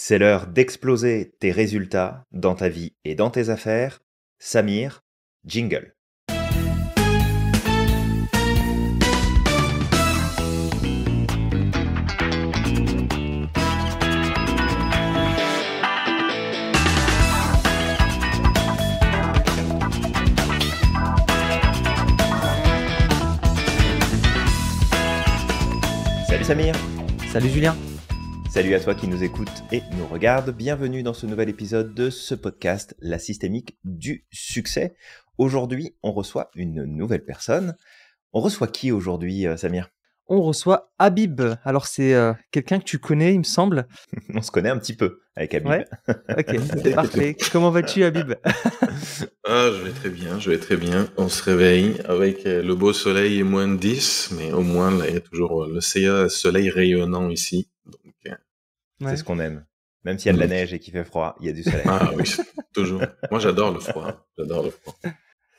C'est l'heure d'exploser tes résultats dans ta vie et dans tes affaires. Samir, jingle. Salut Samir. Salut Julien. Salut à toi qui nous écoute et nous regarde. Bienvenue dans ce nouvel épisode de ce podcast, La systémique du succès. Aujourd'hui, on reçoit une nouvelle personne. On reçoit qui aujourd'hui, euh, Samir On reçoit Habib. Alors, c'est euh, quelqu'un que tu connais, il me semble. on se connaît un petit peu avec Habib. ok, parfait. Comment vas-tu, Habib Ah, je vais très bien, je vais très bien. On se réveille avec euh, le beau soleil et moins de 10, mais au moins, il y a toujours le soleil rayonnant ici. Euh, c'est ce qu'on aime. Même s'il y a de la neige et qu'il fait froid, il y a du soleil. Ah oui, toujours. Moi, j'adore le froid. J'adore le froid.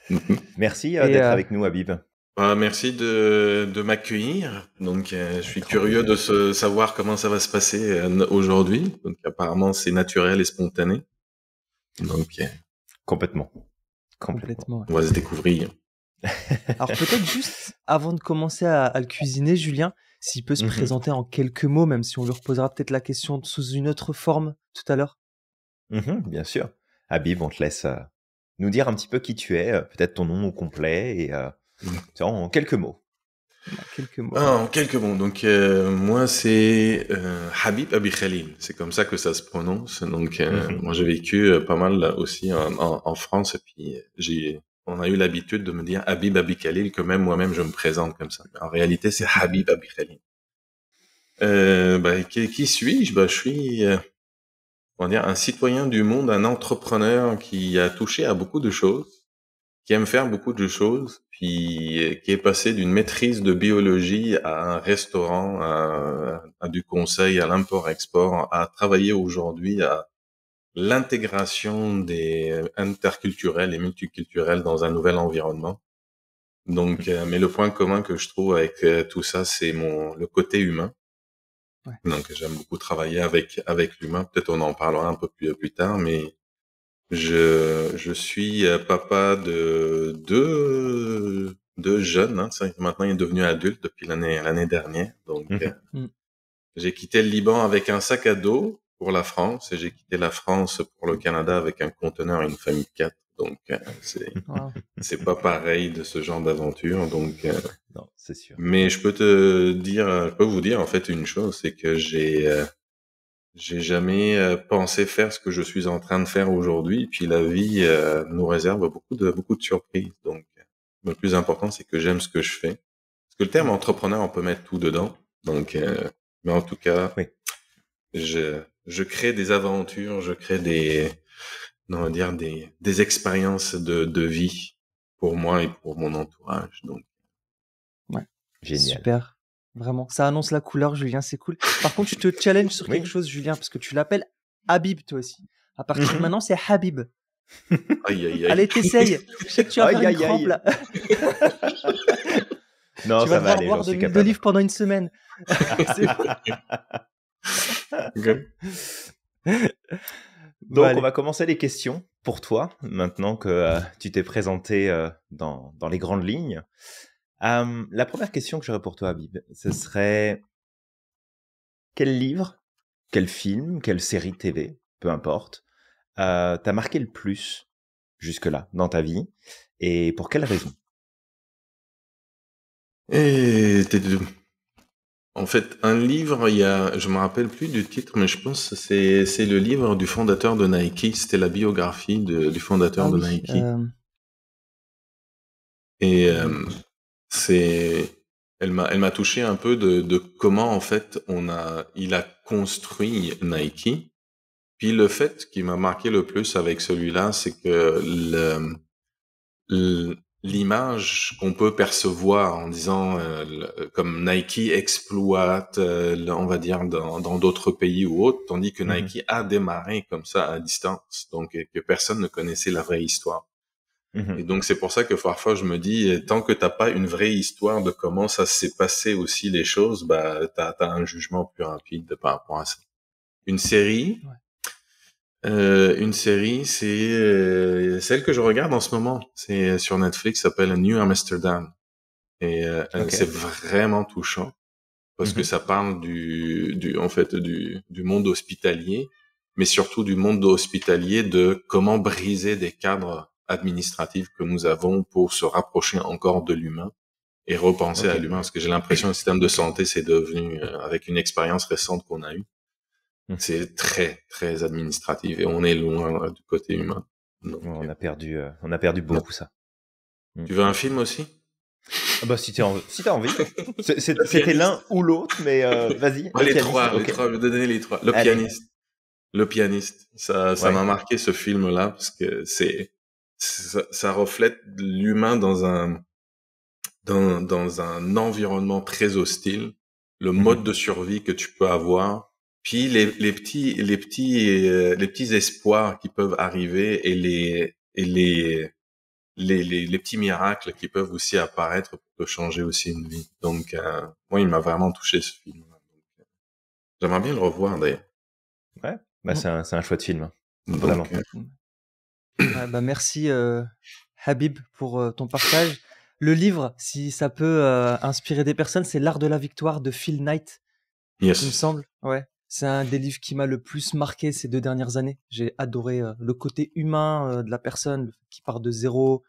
merci euh, d'être euh, avec nous, Habib. Ah, merci de, m'accueillir. Donc, je suis curieux de savoir comment ça va se passer aujourd'hui. Donc, apparemment, c'est naturel et spontané. Donc, complètement. Complètement. On va se découvrir. Alors, peut-être juste avant de commencer à le cuisiner, Julien, s'il peut se mmh présenter en quelques mots, même si on lui reposera peut-être la question sous une autre forme tout à l'heure. Mmh bien sûr. Habib, on te laisse euh, nous dire un petit peu qui tu es, euh, peut-être ton nom au complet et euh, mmh. en quelques mots. En quelques mots. Ah, en quelques mots. Donc, moi, c'est Habib Abi C'est comme ça que ça se prononce. Donc, moi, j'ai vécu pas mal aussi en France et puis j'ai on a eu l'habitude de me dire Habib Abi Khalil, que même moi-même je me présente comme ça. en réalité, c'est Habib Abi Euh, bah, qui, suis-je bah, Je suis euh, on va dire, un citoyen du monde, un entrepreneur qui a touché à beaucoup de choses, qui aime faire beaucoup de choses, puis euh, qui est passé d'une maîtrise de biologie à un restaurant, à du conseil, à l'import-export, à travailler aujourd'hui à l'intégration des euh, interculturels et multiculturels dans un nouvel environnement. Donc, mmh. euh, mais le point commun que je trouve avec euh, tout ça, c'est mon le côté humain. Donc, j'aime beaucoup travailler avec avec l'humain. Peut-être on en parlera un peu plus plus tard, mais je je suis papa de deux deux jeunes. Hein. Maintenant, il est devenu adulte depuis l'année l'année dernière. Donc, mmh. Mmh. j'ai quitté le Liban avec un sac à dos pour la France et j'ai quitté la France pour le Canada avec un conteneur et une famille de quatre. Donc euh, c'est pas pareil de ce genre d'aventure. Donc euh, non, c'est sûr. Mais je peux te dire, euh, je peux vous dire en fait une chose, c'est que j'ai j'ai jamais pensé faire ce que je suis en train de faire aujourd'hui. Puis la vie nous réserve beaucoup de beaucoup de surprises. Donc le plus important, c'est que j'aime ce que je fais. Parce que le terme entrepreneur, on peut mettre tout dedans. Donc, mais en tout cas, je je crée des aventures, je crée des, on va dire des, des expériences de, de vie pour moi et pour mon entourage. Donc, ouais, génial. Super. Vraiment, ça annonce la couleur, Julien, c'est cool. Par contre, tu te challenges sur quelque chose, Julien, parce que tu l'appelles Habib, toi aussi. À partir de mhm. maintenant, c'est Habib. aïe, Allez, t'essayes. Je sais que tu as aïe, non, vas va vais boire de pendant une semaine. Donc, on va commencer les questions pour toi, maintenant que euh, tu t'es présenté euh, dans, dans, les grandes lignes. la première question que j'aurais pour toi, Habib, ce serait quel livre, quel film, quelle série TV, peu importe, euh, t'a marqué le plus jusque-là dans ta vie et pour quelle raison et en fait, un livre, il y a, je me rappelle plus du titre, mais je pense que c'est, le livre du fondateur de Nike. C'était la biographie du fondateur ah de Nike. Euh, Et euh, c'est, elle m'a, touché un peu de, comment en fait on a, il a construit Nike. Puis le fait qui m'a marqué le plus avec celui-là, c'est que le l'image qu'on peut percevoir en disant euh, euh, comme Nike exploite, euh, on va dire dans d'autres pays ou autres, tandis que mmh Nike a démarré comme ça à distance, donc que personne ne connaissait la vraie histoire. Mmh et donc c'est pour ça que parfois je me dis tant que t'as pas une vraie histoire de comment ça s'est passé aussi les choses, bah t'as as un jugement plus rapide par rapport à ça. Une série, euh, une série, c'est euh, celle que je regarde en ce moment. C'est euh, sur Netflix, s'appelle New Amsterdam. Et c'est vraiment touchant parce que mmh ça parle du, du, en fait, du, monde hospitalier, mais surtout du monde hospitalier de comment briser des cadres administratifs que nous avons pour se rapprocher encore de l'humain et repenser à l'humain. Parce que j'ai l'impression que le système de santé, c'est devenu, avec une expérience récente qu'on a eue, Mmh. C'est très, très administratif et on est loin euh, du côté humain. Euh, euh, on a perdu, on a perdu beaucoup ça. Mmh. Tu veux un film aussi ah bah si t'as envie. si envie. C'était l'un ou l'autre, mais vas-y. les, trois, les trois, je donner les trois. Le pianiste, le pianiste. Ça, ça m'a marqué ce film-là parce que c'est ça, reflète l'humain dans un dans, dans un environnement très hostile, le mmh mode de survie que tu peux avoir puis les, les petits les petits euh, les petits espoirs qui peuvent arriver et les et les les, les, les petits miracles qui peuvent aussi apparaître pour changer aussi une vie. Donc, euh, moi, il m'a vraiment touché ce film. J'aimerais bien le revoir d'ailleurs. Ouais, bah, c'est un, un chouette film. Hein, vraiment. Euh, bah, merci Habib pour ton partage. Le livre, si ça peut inspirer des personnes, c'est L'Art de la Victoire de Phil Knight. Il me semble, ouais. C'est un des livres qui m'a le plus marqué ces deux dernières années. J'ai adoré euh, le côté humain euh, de la personne qui part de zéro,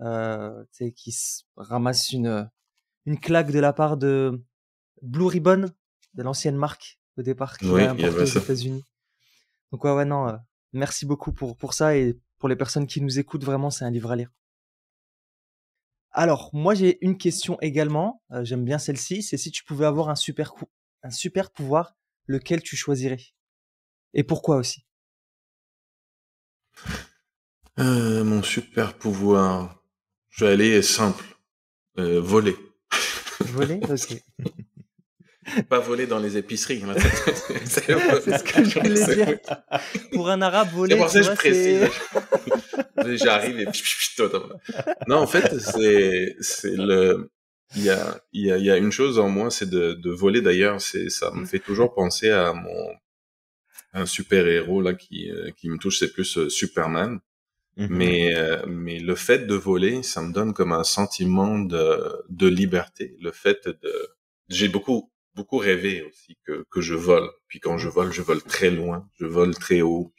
euh, qui ramasse une, euh, une claque de la part de Blue Ribbon, de l'ancienne marque au départ qui aux États-Unis. Donc ouais, ouais, non, merci beaucoup pour, pour ça et pour les personnes qui nous écoutent, vraiment, c'est un livre à lire. Alors, moi, j'ai une question également. J'aime bien celle-ci. C'est si tu pouvais avoir un super, un super pouvoir, lequel tu choisirais Et pourquoi aussi euh, Mon super pouvoir, je vais aller simple, euh, voler. Voler Ok. Pas voler dans les épiceries. Hein. c'est ce que je voulais dire. Pour un arabe, voler. C'est pour ça que je précise. J'arrive et non, en fait, c'est le il y a, y a, une chose en moi, c'est de, de voler d'ailleurs. C'est, ça me mm. fait toujours penser à mon un super héros là qui, euh, qui me touche, c'est plus euh, Superman. Mm-hmm. Mais, euh, mais le fait de voler, ça me donne comme un sentiment de, de liberté. Le fait de, j'ai beaucoup, beaucoup rêvé aussi que, que je vole. Puis quand je mm. vole, je vole très loin, je vole très haut.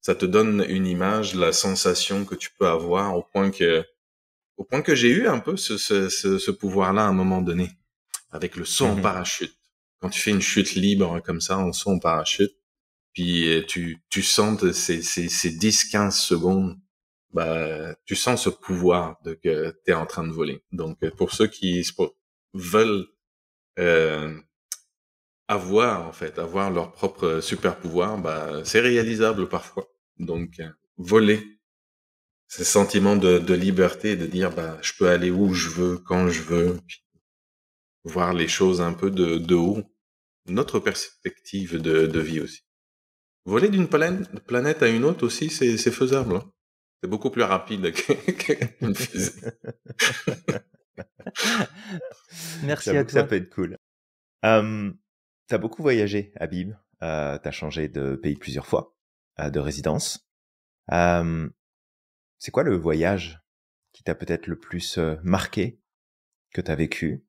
ça te donne une image, la sensation que tu peux avoir au point que au point que j'ai eu un peu ce, ce, pouvoir-là à un moment donné, avec le saut en mhm. parachute. Quand tu fais une chute libre hein, comme ça, en saut en parachute, puis euh, tu, tu sens ces, ces, ces 10-15 secondes, bah, tu sens ce pouvoir de que tu es en train de voler. Donc euh, pour ceux qui veulent euh, avoir en fait, avoir leur propre super pouvoir, bah, c'est réalisable parfois. Donc voler ce sentiment de, liberté, de dire bah je peux aller où je veux, quand je veux, voir les choses un peu de, de haut, notre perspective de, de vie aussi. Voler d'une planète à une autre aussi, c'est faisable. Hein. C'est beaucoup plus rapide qu'une Merci à toi. Ça peut être cool. Euh, as beaucoup voyagé, Habib. Euh, t'as changé de pays plusieurs fois, euh, de résidence. C'est quoi le voyage qui t'a peut-être le plus marqué, que t'as vécu,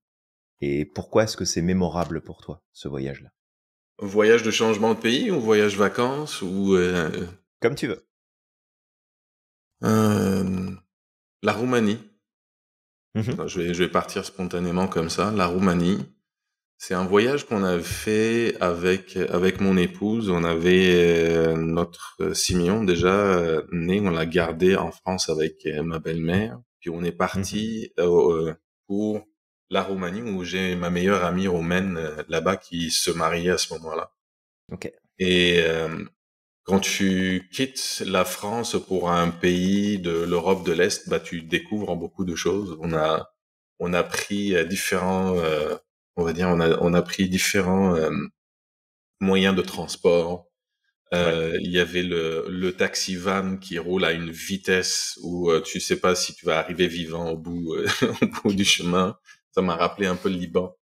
et pourquoi est-ce que c'est mémorable pour toi, ce voyage-là Voyage de changement de pays ou voyage vacances ou... Comme tu veux. La Roumanie. Mmh je vais partir spontanément comme ça. La Roumanie. C'est un voyage qu'on a fait avec avec mon épouse. On avait euh, notre euh, Simeon déjà euh, né. On l'a gardé en France avec ma belle-mère. Puis on est parti mhm. pour la Roumanie où j'ai ma meilleure amie roumaine là-bas qui se mariait à ce moment-là. Okay. Et quand tu quittes la France pour un pays de l'Europe de l'Est, bah tu découvres beaucoup de choses. On a on a pris différents on va dire, on a, on a pris différents moyens de transport. Euh, il y avait le, le taxi van qui roule à une vitesse où euh, tu sais pas si tu vas arriver vivant au bout, euh, au bout du chemin. Ça m'a rappelé un peu le Liban.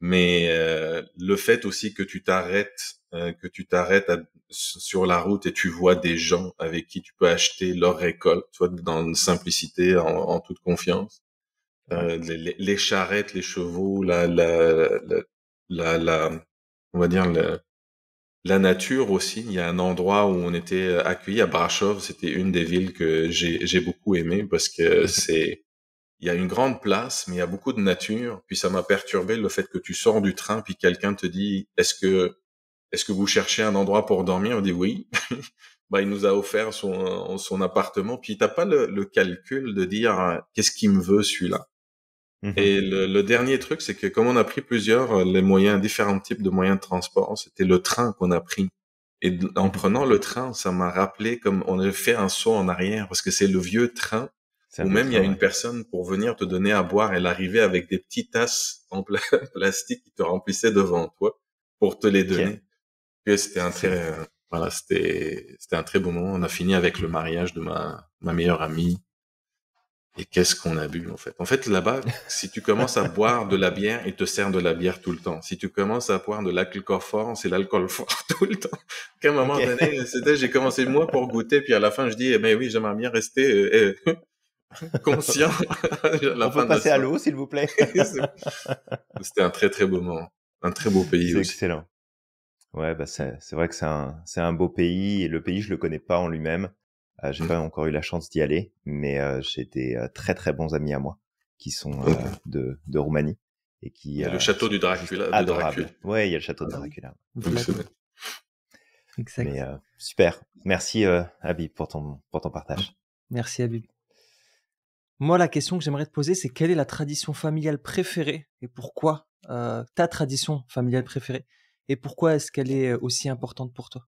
Mais euh, le fait aussi que tu t'arrêtes, que tu t'arrêtes sur la route et tu vois des gens avec qui tu peux acheter leur récolte, soit dans une simplicité, en toute confiance. Euh, les, charrettes, les chevaux, la, la, la, la on va dire la nature aussi. Il y a un endroit où on était euh, accueilli à Brashov. C'était une des villes que j'ai beaucoup aimé parce que c'est il y a une grande place, mais il y a beaucoup de nature. Puis ça m'a perturbé le fait que tu sors du train puis quelqu'un te dit est-ce que est-ce que vous cherchez un endroit pour dormir On dit oui. bah, il nous a offert son, son appartement. Puis t'as pas le, le, calcul de dire hein, qu'est-ce qu'il me veut celui-là. Mhm. Et le, dernier truc, c'est que comme on a pris plusieurs, euh, les moyens, différents types de moyens de transport, c'était le train qu'on a pris. Et en mhm. prenant le train, ça m'a rappelé comme on avait fait un saut en arrière parce que c'est le vieux train où même il y a une personne pour venir te donner à boire. Elle arrivait avec des petites tasses en plastique qui te remplissaient devant toi pour te les donner. C'était un très, voilà, c'était, c'était un très beau moment. On a fini avec le mariage de ma, ma meilleure amie et qu'est-ce qu'on a bu en fait En fait, là-bas, si tu commences à boire de la bière, ils te servent de la bière tout le temps. Si tu commences à boire de l'alcool fort, c'est l'alcool fort tout le temps. Qu'à un moment donné, c'était, j'ai commencé moi pour goûter, puis à la fin, je dis, mais eh ben oui, j'aimerais bien rester euh, euh, conscient. On peut passer à l'eau, s'il vous plaît. c'était un très très beau moment, un très beau pays. C'est excellent. Ouais, bah c'est vrai que c'est un, un beau pays. Et le pays, je le connais pas en lui-même. Euh, j'ai pas encore eu la chance d'y aller, mais euh, j'ai des euh, très très bons amis à moi qui sont euh, de, Roumanie et qui. le château du Dracula. Adorable. Ouais, il y a le château ah du bah Dracula. Exact. super. Merci Habib pour ton pour ton partage. Merci Habib. Moi, la question que j'aimerais te poser, c'est quelle est la tradition familiale préférée et pourquoi ta tradition familiale préférée et pourquoi est-ce qu'elle est aussi importante pour toi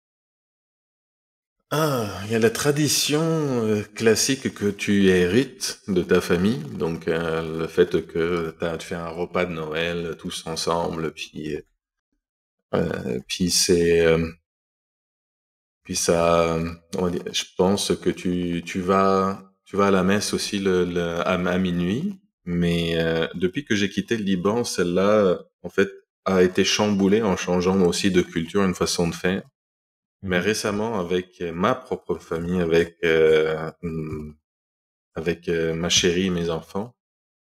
ah, il y a la tradition euh, classique que tu hérites de ta famille, donc euh, le fait que tu as fait un repas de Noël tous ensemble, puis euh, euh puis c'est puis ça, on je pense que tu tu vas tu vas à la messe aussi le, à, minuit, mais depuis que j'ai quitté le Liban, celle-là en fait a été chamboulée en changeant aussi de culture, une façon de faire mais récemment avec euh, ma propre famille, avec euh, mm, avec euh, ma chérie, mes enfants,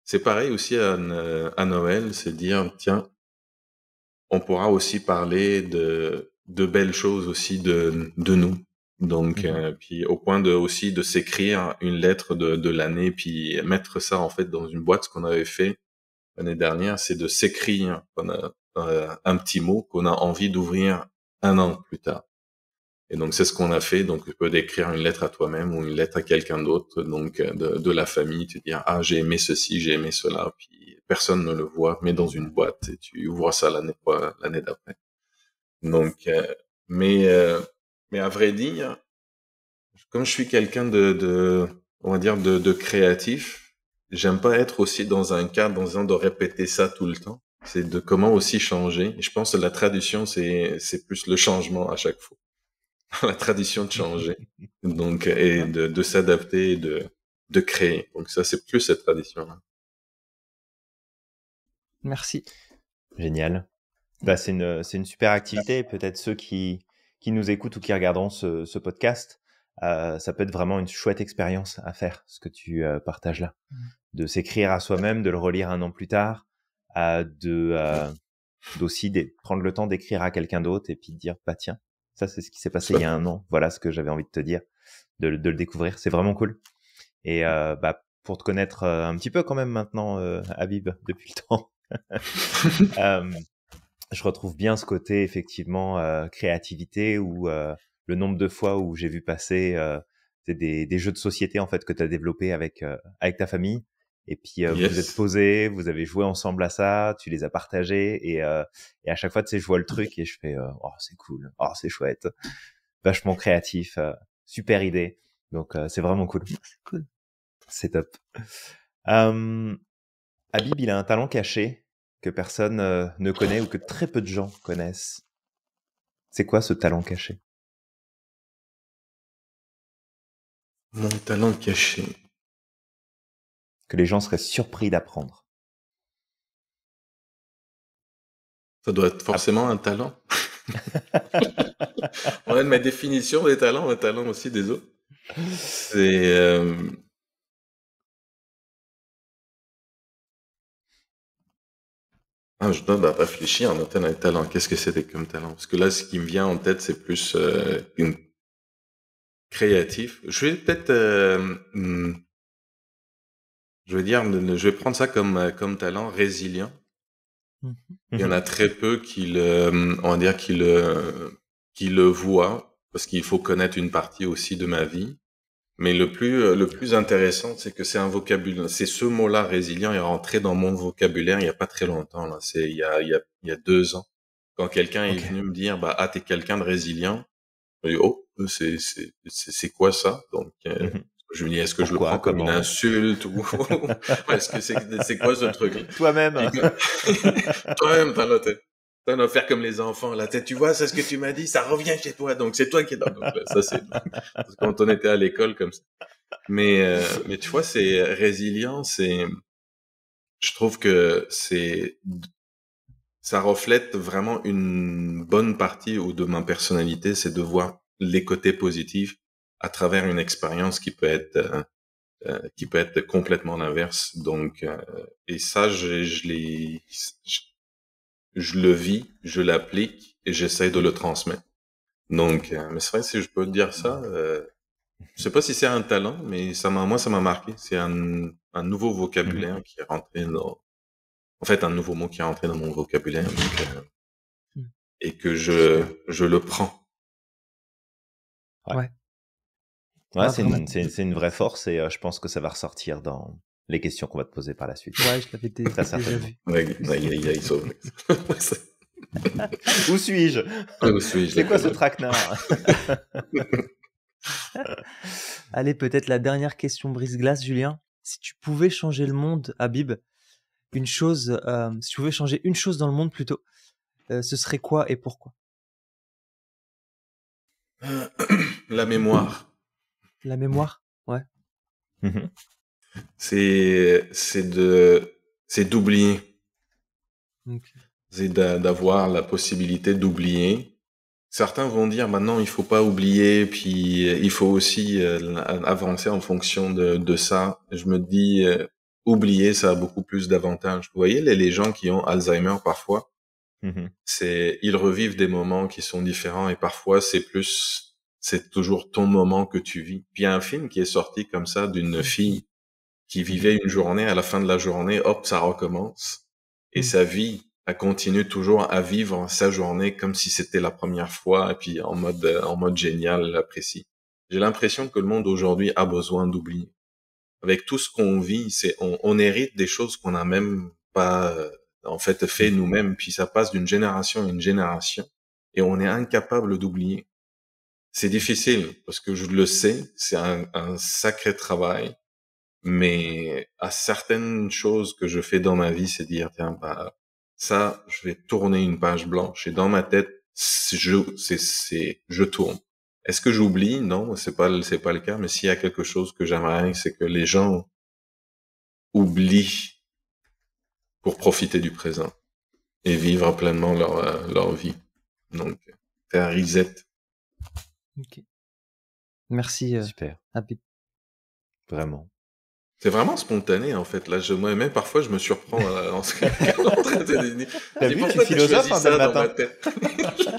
c'est pareil aussi à, Noël, c'est dire tiens, on pourra aussi parler de de belles choses aussi de de nous. Donc mmh puis au point de aussi de s'écrire une lettre de de l'année puis mettre ça en fait dans une boîte ce qu'on avait fait l'année dernière, c'est de s'écrire un petit mot qu'on a envie d'ouvrir un an plus tard. Et donc c'est ce qu'on a fait. Donc tu peux décrire une lettre à toi-même ou une lettre à quelqu'un d'autre, donc euh, de, de, la famille, Tu dire ah j'ai aimé ceci, j'ai aimé cela, puis personne ne le voit, mais dans une boîte et tu ouvres ça l'année euh, l'année d'après. Donc euh, mais mais à vrai dire, comme je suis quelqu'un de, de on va dire de, de créatif, j'aime pas être aussi dans un cadre dans un de répéter ça tout le temps. C'est de comment aussi changer. je pense que la traduction c'est c'est plus le changement à chaque fois. la tradition de changer donc euh, et de, s'adapter et de, de créer. Donc ça, c'est plus cette tradition Merci. Génial. Mm. Bah, c'est une, super activité. Peut-être ceux qui, qui nous écoutent ou qui regarderont ce, podcast, euh, ça peut être vraiment une chouette expérience à faire, ce que tu euh, partages là. Mm. De s'écrire à soi-même, de le relire un an plus tard, de d'aussi prendre le temps d'écrire à quelqu'un d'autre et puis de dire, bah tiens, ça, c'est ce qui s'est passé il y a un an. Voilà ce que j'avais envie de te dire, de, le découvrir. C'est vraiment cool. Et mm. euh, bah, pour te connaître euh, un petit peu quand même maintenant, euh, Habib, depuis le temps, je retrouve bien ce côté effectivement créativité ou le nombre de fois où j'ai vu passer des, des, jeux de société en fait que tu as développé avec, avec ta famille et puis euh, vous êtes posé, vous avez joué ensemble à ça, tu les as partagés et, euh, et à chaque fois tu sais je vois le truc et je fais euh, oh c'est cool, oh c'est chouette, vachement créatif, euh, super idée. Donc c'est vraiment cool. Ah, c'est cool. C'est top. Habib il a un talent caché que personne ne connaît ou que très peu de gens connaissent. C'est quoi ce talent caché Mon talent caché que les gens seraient surpris d'apprendre. Ça doit être forcément un talent. On a ma définition des talents, un talent aussi des autres. C'est euh, ah, je dois bah, réfléchir en entendant un talent. Qu'est-ce que c'était comme talent Parce que là, ce qui me vient en tête, c'est plus euh, une créatif. Je vais peut-être euh, hmm, je veux dire, je vais prendre ça comme, euh, comme talent résilient. Mm-hmm. Il y en a mm-hmm. très peu qui le, euh, on va dire, qui le, qui le voient, parce qu'il faut connaître une partie aussi de ma vie. Mais le plus, euh, le plus intéressant, c'est que c'est un vocabulaire, c'est ce mot-là résilient est rentré dans mon vocabulaire il n'y a pas très longtemps, là. C'est, il y a, il y a, deux ans. Quand quelqu'un est venu me dire, bah, ah, t'es quelqu'un de résilient. J'ai oh, c'est, c'est, c'est, quoi ça? Donc, mm-hmm. Je me dis, est-ce que je le prends comme une insulte ou, est-ce que c'est, c'est quoi ce truc Toi-même. Toi-même, Tu as, t'en as faire comme les enfants. la tête tu vois, c'est ce que tu m'as dit, ça revient chez toi, donc c'est toi qui es dans Ça, c'est quand on était à l'école comme ça. Mais, euh, mais tu vois, c'est résilient, c'est, je trouve que c'est, ça reflète vraiment une bonne partie de ma personnalité, c'est de voir les côtés positifs à travers une expérience qui peut être euh, euh, qui peut être complètement l'inverse. Donc, euh, et ça, je, je, l'ai je, le vis, je l'applique et j'essaie de le transmettre. Donc, mais c'est vrai si je peux dire ça, je sais pas si c'est un talent, mais ça m'a, moi, ça m'a marqué. C'est un, un, nouveau vocabulaire mm-hmm. qui est rentré dans, en fait, un nouveau mot qui est rentré dans mon vocabulaire mm. et que je, je le prends. ouais. Ouais, ah, c'est une, vraie force et euh, je pense que ça va ressortir dans les questions qu'on va te poser par la suite. Ouais, je l'avais déjà Très Ouais, Où suis-je C'est quoi ce traquenard Allez, peut-être la dernière question brise-glace, Julien. Si tu pouvais changer le monde, Habib, une chose, euh, si tu pouvais changer une chose dans le monde plutôt, euh, ce serait quoi et pourquoi La mémoire. La mémoire, ouais. Mhm. C'est c'est de c'est d'oublier. C'est d'avoir la possibilité d'oublier. Certains vont dire maintenant bah il faut pas oublier, puis euh, il faut aussi euh, avancer en fonction de, ça. Je me dis euh, oublier ça a beaucoup plus d'avantages. Vous voyez les, gens qui ont Alzheimer parfois, mhm. C'est ils revivent des moments qui sont différents et parfois c'est plus c'est toujours ton moment que tu vis. Puis il y a un film qui est sorti comme ça d'une mmh. fille qui mmh. vivait une journée, à la fin de la journée, hop, ça recommence. Et mmh. sa vie, a continué toujours à vivre sa journée comme si c'était la première fois, et puis en mode, euh, en mode génial, l'apprécie. J'ai l'impression que le monde aujourd'hui a besoin d'oublier. Avec tout ce qu'on vit, c'est, on, on hérite des choses qu'on n'a même pas, euh, en fait, fait nous-mêmes, puis ça passe d'une génération à une génération, et on est incapable d'oublier. C'est difficile parce que je le sais, c'est un, sacré travail. Mais à certaines choses que je fais dans ma vie, c'est dire tiens bah, ça, je vais tourner une page blanche et dans ma tête, je c'est je tourne. Est-ce que j'oublie Non, c'est pas c'est pas le cas. Mais s'il y a quelque chose que j'aimerais, c'est que les gens oublient pour profiter du présent et vivre pleinement leur, euh, leur vie. Donc, faire reset Ok. Merci. Euh, Super. Vraiment. C'est vraiment spontané en fait. Là, je, moi-même, parfois, je me surprends euh, en ce qui en train de dire. T'as vu, tu es un hein,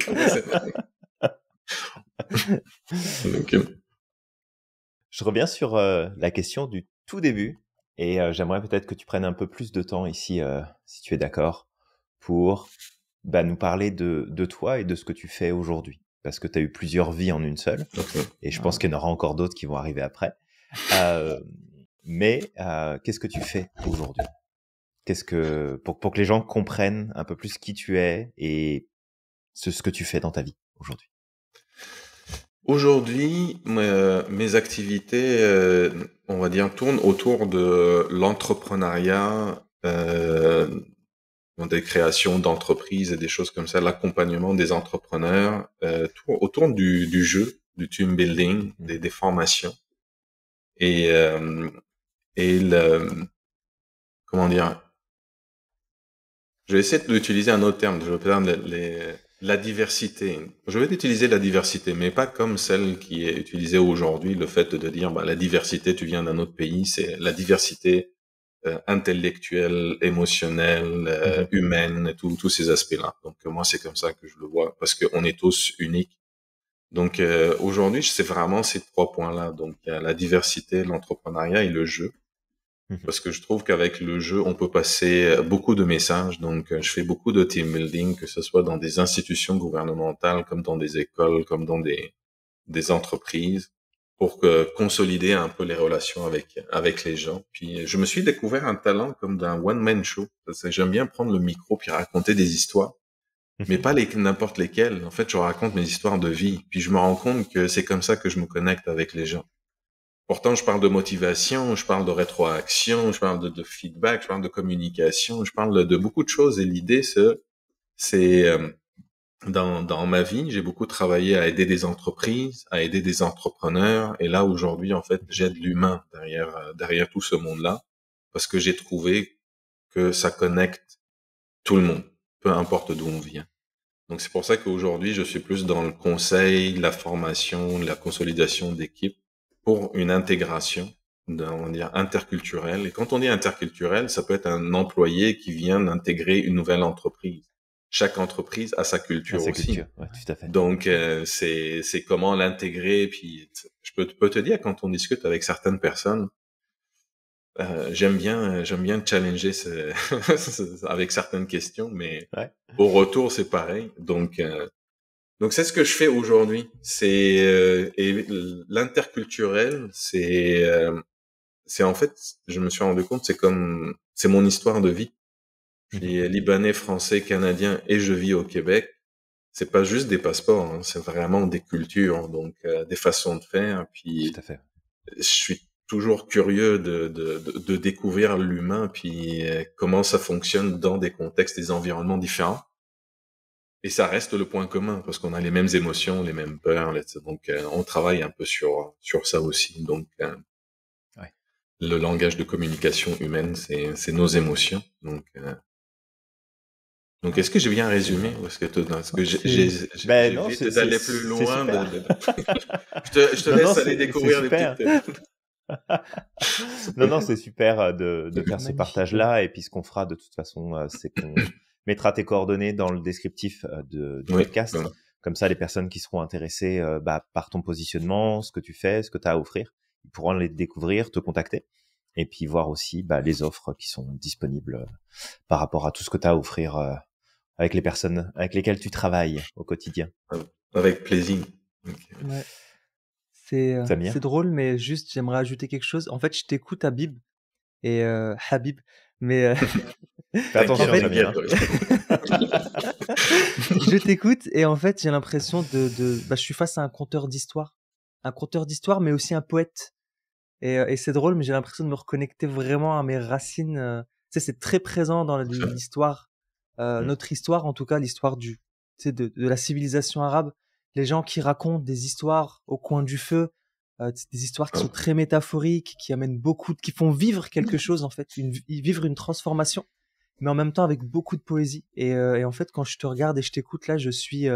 dans ma Je euh, Je reviens sur la question du tout début et j'aimerais peut-être que tu prennes un peu plus de temps ici, si tu es d'accord, pour bah, nous parler de, de toi et de ce que tu fais aujourd'hui parce que tu as eu plusieurs vies en une seule. Et je pense qu'il y en aura encore d'autres qui vont arriver après. Euh, mais euh, qu'est-ce que tu fais aujourd'hui Qu'est-ce que pour, que les gens comprennent un peu plus qui tu es et ce, que tu fais dans ta vie aujourd'hui. Aujourd'hui, mes activités, euh, on va dire, tournent autour de l'entrepreneuriat dans des créations d'entreprises et des choses comme ça, l'accompagnement des entrepreneurs euh, autour du, du, jeu, du team building, mmh. des, des formations et euh, et le comment dire. Je vais essayer d'utiliser un autre terme. Je vais les, la diversité. Je vais utiliser la diversité, mais pas comme celle qui est utilisée aujourd'hui. Le fait de dire bah, la diversité, tu viens d'un autre pays, c'est la diversité euh, intellectuel, intellectuelle, émotionnelle, euh, mhm. tous ces aspects-là. Donc euh, moi, c'est comme ça que je le vois, parce qu'on est tous uniques. Donc aujourd'hui, c'est vraiment ces trois points-là. Donc la diversité, l'entrepreneuriat et le jeu. Mhm. Parce que je trouve qu'avec le jeu, on peut passer beaucoup de messages. Donc, je fais beaucoup de team building, que ce soit dans des institutions gouvernementales, comme dans des écoles, comme dans des, des entreprises pour consolider un peu les relations avec avec les gens. Puis je me suis découvert un talent comme d'un one man show. J'aime bien prendre le micro puis raconter des histoires, mhm. mais pas les n'importe lesquelles. En fait, je raconte mes histoires de vie. Puis je me rends compte que c'est comme ça que je me connecte avec les gens. Pourtant, je parle de motivation, je parle de rétroaction, je parle de, feedback, je parle de communication, je parle de, beaucoup de choses. Et l'idée, c'est euh, dans, dans ma vie, j'ai beaucoup travaillé à aider des entreprises, à aider des entrepreneurs. Et là, aujourd'hui, en fait, j'aide l'humain derrière, euh, derrière tout ce monde-là, parce que j'ai trouvé que ça connecte tout le monde, peu importe d'où on vient. Donc c'est pour ça qu'aujourd'hui, je suis plus dans le conseil, la formation, la consolidation d'équipes pour une intégration on dire interculturelle. Et quand on dit interculturel, ça peut être un employé qui vient d'intégrer une nouvelle entreprise chaque entreprise a sa culture aussi. tout à fait. Donc euh, c'est comment l'intégrer. Puis je peux, te dire quand on discute avec certaines personnes, euh, j'aime bien j'aime bien challenger avec certaines questions, mais au retour c'est pareil. Donc euh, donc c'est ce que je fais aujourd'hui. C'est euh, et l'interculturel, c'est c'est en fait je me suis rendu compte c'est comme c'est mon histoire de vie les euh, libanais, français, Canadiens et je vis au Québec. C'est pas juste des passeports, hein, c'est vraiment des cultures, donc euh, des façons de faire. Puis Tout à fait. je suis toujours curieux de, de, de, découvrir l'humain, puis euh, comment ça fonctionne dans des contextes, des environnements différents. Et ça reste le point commun parce qu'on a les mêmes émotions, les mêmes peurs, donc on travaille un peu sur sur ça aussi. Donc le langage de communication humaine, c'est nos émotions. Donc, donc, est-ce que j'ai bien résumé ou est-ce que, est que j'ai ben d'aller plus loin Je te, laisse aller découvrir les petites... Euh, non, non, c'est super euh, de, faire ce partage-là. Et puis, ce qu'on fera de toute façon, euh, c'est qu'on mettra tes coordonnées dans le descriptif de, du oui, Comme ça, les personnes qui seront intéressées bah, par ton positionnement, ce que tu fais, ce que tu as à offrir, ils pourront les découvrir, te contacter et puis voir aussi bah, les offres qui sont disponibles par rapport à tout ce que tu as à offrir avec les personnes avec lesquelles tu travailles au quotidien. Euh, avec plaisir. Euh, c'est drôle, mais juste, j'aimerais ajouter quelque chose. En fait, je t'écoute, Habib et euh, Habib, mais. attention, hein. je t'écoute et en fait, j'ai l'impression de. Bah, je suis face à un conteur d'histoire. Un conteur d'histoire, mais aussi un poète. Et, et c'est drôle, mais j'ai l'impression de me reconnecter vraiment à mes racines. Tu sais, c'est très présent dans l'histoire euh, mmh. notre histoire, en tout cas l'histoire du de, de la civilisation arabe, les gens qui racontent des histoires au coin du feu, euh, des histoires qui ah sont très métaphoriques, qui amènent beaucoup, qui font vivre quelque mmh. chose en fait, une, vivre une transformation, mais en même temps avec beaucoup de poésie. Et, euh, en fait, quand je te regarde et je t'écoute là, je suis,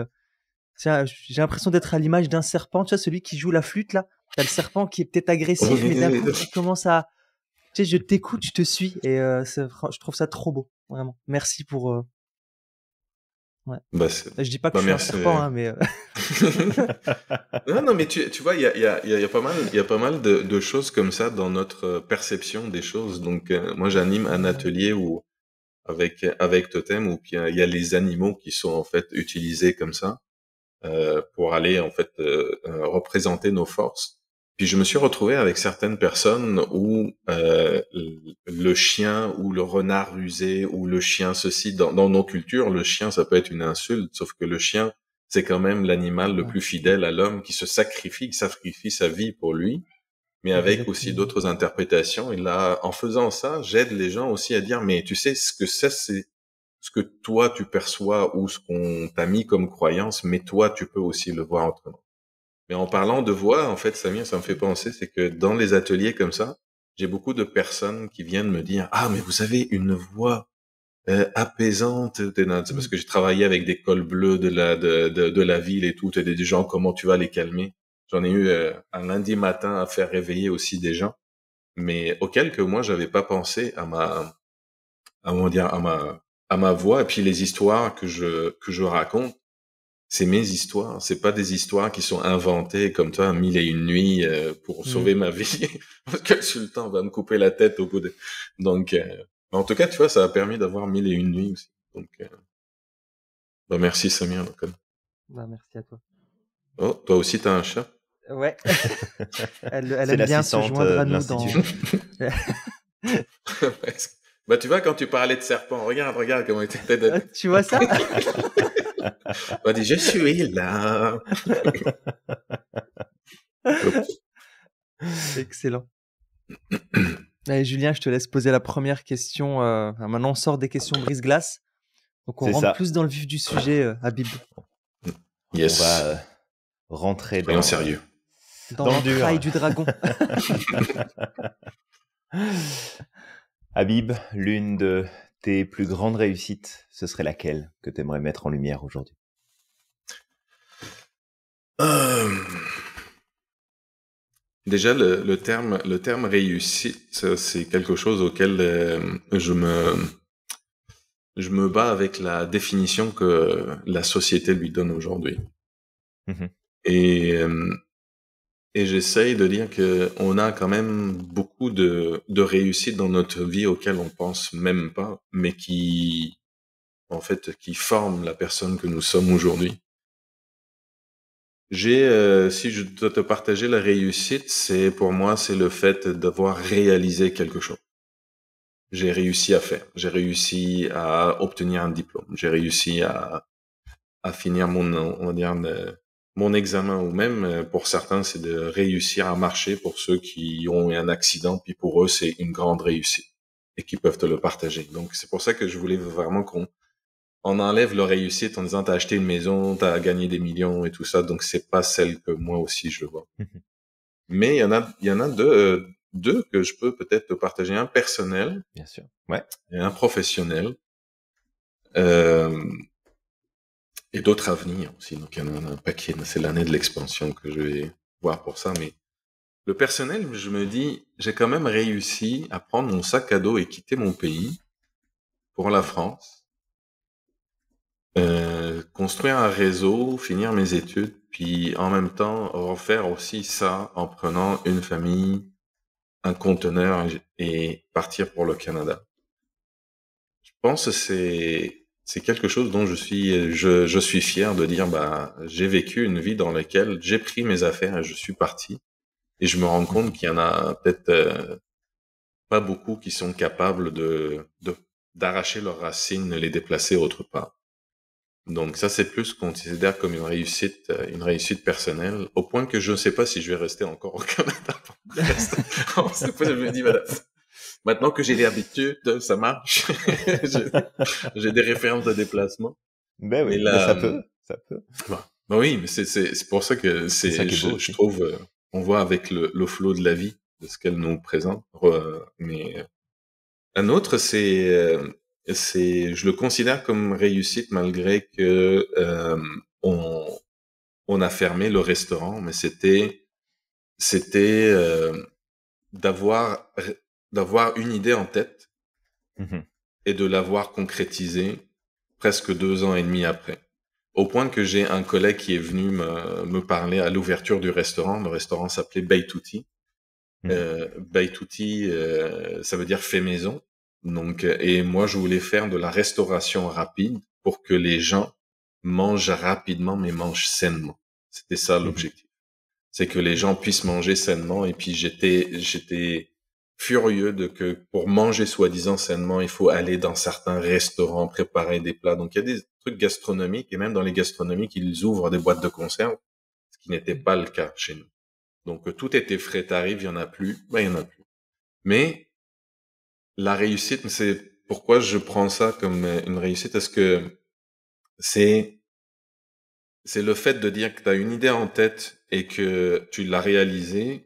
j'ai l'impression d'être à l'image d'un serpent, tu vois, celui qui joue la flûte là. T'as le serpent qui est peut-être agressif, mais d'un qui commence à, tu sais, je t'écoute, je te suis, et je trouve ça trop beau. Vraiment. Merci pour. Euh, ouais. Bah, je dis pas que bah, je suis merci, un serpent, hein, mais... Euh, non, non, mais tu, tu vois, il y a, y, a, y a, pas mal, y a pas mal de, choses comme ça dans notre euh, perception des choses. Donc, moi, j'anime un atelier où, avec, avec Totem, où il y, a les animaux qui sont en fait utilisés comme ça pour aller en fait représenter nos forces. Puis je me suis retrouvé avec certaines personnes où euh, le chien ou le renard rusé ou le chien ceci, dans, dans, nos cultures, le chien, ça peut être une insulte, sauf que le chien, c'est quand même l'animal le plus fidèle à l'homme qui se sacrifie, qui sacrifie sa vie pour lui, mais avec aussi d'autres interprétations. Et là, en faisant ça, j'aide les gens aussi à dire, mais tu sais, ce que ça, c'est ce que toi, tu perçois ou ce qu'on t'a mis comme croyance, mais toi, tu peux aussi le voir autrement. Mais en parlant de voix, en fait, Samir, ça me fait penser, c'est que dans les ateliers comme ça, j'ai beaucoup de personnes qui viennent me dire ah mais vous avez une voix euh, apaisante c'est parce mm. que j'ai travaillé avec des cols bleus de la de, la ville et tout des gens comment tu vas les calmer j'en ai eu euh, un lundi matin à faire réveiller aussi des gens mais auxquels que moi j'avais pas pensé à ma à mon dire à ma à ma voix et puis les histoires que je que je raconte c'est mes histoires. C'est pas des histoires qui sont inventées comme toi, mille et une nuits euh, pour mm. sauver ma vie, parce que le sultan va me couper la tête au bout de. Donc, euh, en tout cas, tu vois, ça a permis d'avoir mille et une nuits aussi. Donc, euh, bah, merci Samir. bah, merci à toi. Oh, toi aussi, t'as un chat. Ouais. elle, elle aime bien se joindre à nous bah, tu vois, quand tu parlais de serpent, regarde, regarde comment il était. tu vois ça on bah, je suis là. Excellent. Allez, Julien, je te laisse poser la première question. Euh, maintenant, on sort des questions brise-glace. Donc, on rentre plus dans le vif du sujet, euh, Habib. Yes. On va euh, rentrer dans, sérieux. dans, le trail du dragon. Habib, l'une de plus grandes réussites, ce serait laquelle que tu aimerais mettre en lumière aujourd'hui euh, Déjà, le, terme, le terme réussite, c'est quelque chose auquel euh, je me, je me bats avec la définition que la société lui donne aujourd'hui. Mmh Et euh, et j'essaye de dire que on a quand même beaucoup de, de réussites dans notre vie auxquelles on pense même pas, mais qui, en fait, qui forment la personne que nous sommes aujourd'hui. J'ai, euh, si je dois te partager la réussite, c'est pour moi, c'est le fait d'avoir réalisé quelque chose. J'ai réussi à faire. J'ai réussi à obtenir un diplôme. J'ai réussi à, à finir mon, on va dire, euh, mon examen ou même euh, pour certains c'est de réussir à marcher pour ceux qui ont eu un accident puis pour eux c'est une grande réussite et qui peuvent te le partager donc c'est pour ça que je voulais vraiment qu'on on enlève le réussite en disant t'as acheté une maison t'as gagné des millions et tout ça donc c'est pas celle que moi aussi je vois mhm. mais il y en a il y en a deux euh, deux que je peux peut-être te partager un personnel bien sûr ouais et un professionnel euh, et d'autres avenirs venir aussi. Donc il y en a un paquet. C'est l'année de l'expansion que je vais voir pour ça. Mais le personnel, je me dis, j'ai quand même réussi à prendre mon sac à dos et quitter mon pays pour la France, euh, construire un réseau, finir mes études, puis en même temps refaire aussi ça en prenant une famille, un conteneur et partir pour le Canada. Je pense que c'est c'est quelque chose dont je suis, je, je suis fier de dire, bah, j'ai vécu une vie dans laquelle j'ai pris mes affaires et je suis parti. Et je me rends compte qu'il y en a peut-être euh, pas beaucoup qui sont capables de, d'arracher leurs racines, les déplacer autre part. Donc ça, c'est plus qu'on considère comme une réussite, euh, une réussite personnelle, au point que je ne sais pas si je vais rester encore au Canada. Pour je Maintenant que j'ai l'habitude, ça marche. j'ai des références de déplacement. Ben oui, ben ça peut, euh, ça peut. Ben oui, mais c'est pour ça que c'est je, trouve euh, on voit avec le, le flot de la vie de ce qu'elle nous présente. mais euh, un autre, c'est c'est je le considère comme réussite malgré que on on a fermé le restaurant, mais c'était c'était d'avoir d'avoir une idée en tête mhm. et de l'avoir concrétisée presque deux ans et demi après. Au point que j'ai un collègue qui est venu me, me parler à l'ouverture du restaurant. Le restaurant s'appelait Beitouti. Mhm. Euh, euh, ça veut dire fait maison. Donc, euh, et moi, je voulais faire de la restauration rapide pour que les gens mangent rapidement, mais mangent sainement. C'était ça mhm. l'objectif. C'est que les gens puissent manger sainement. Et puis, j'étais, j'étais, furieux de que pour manger soi-disant sainement, il faut aller dans certains restaurants préparer des plats. Donc il y a des trucs gastronomiques et même dans les gastronomiques, ils ouvrent des boîtes de conserve, ce qui n'était pas le cas chez nous. Donc euh, tout était frais, tarif, il y en a plus, ben il y en a plus. Mais la réussite, c'est pourquoi je prends ça comme euh, une réussite, est-ce que c'est c'est le fait de dire que tu as une idée en tête et que tu l'as réalisée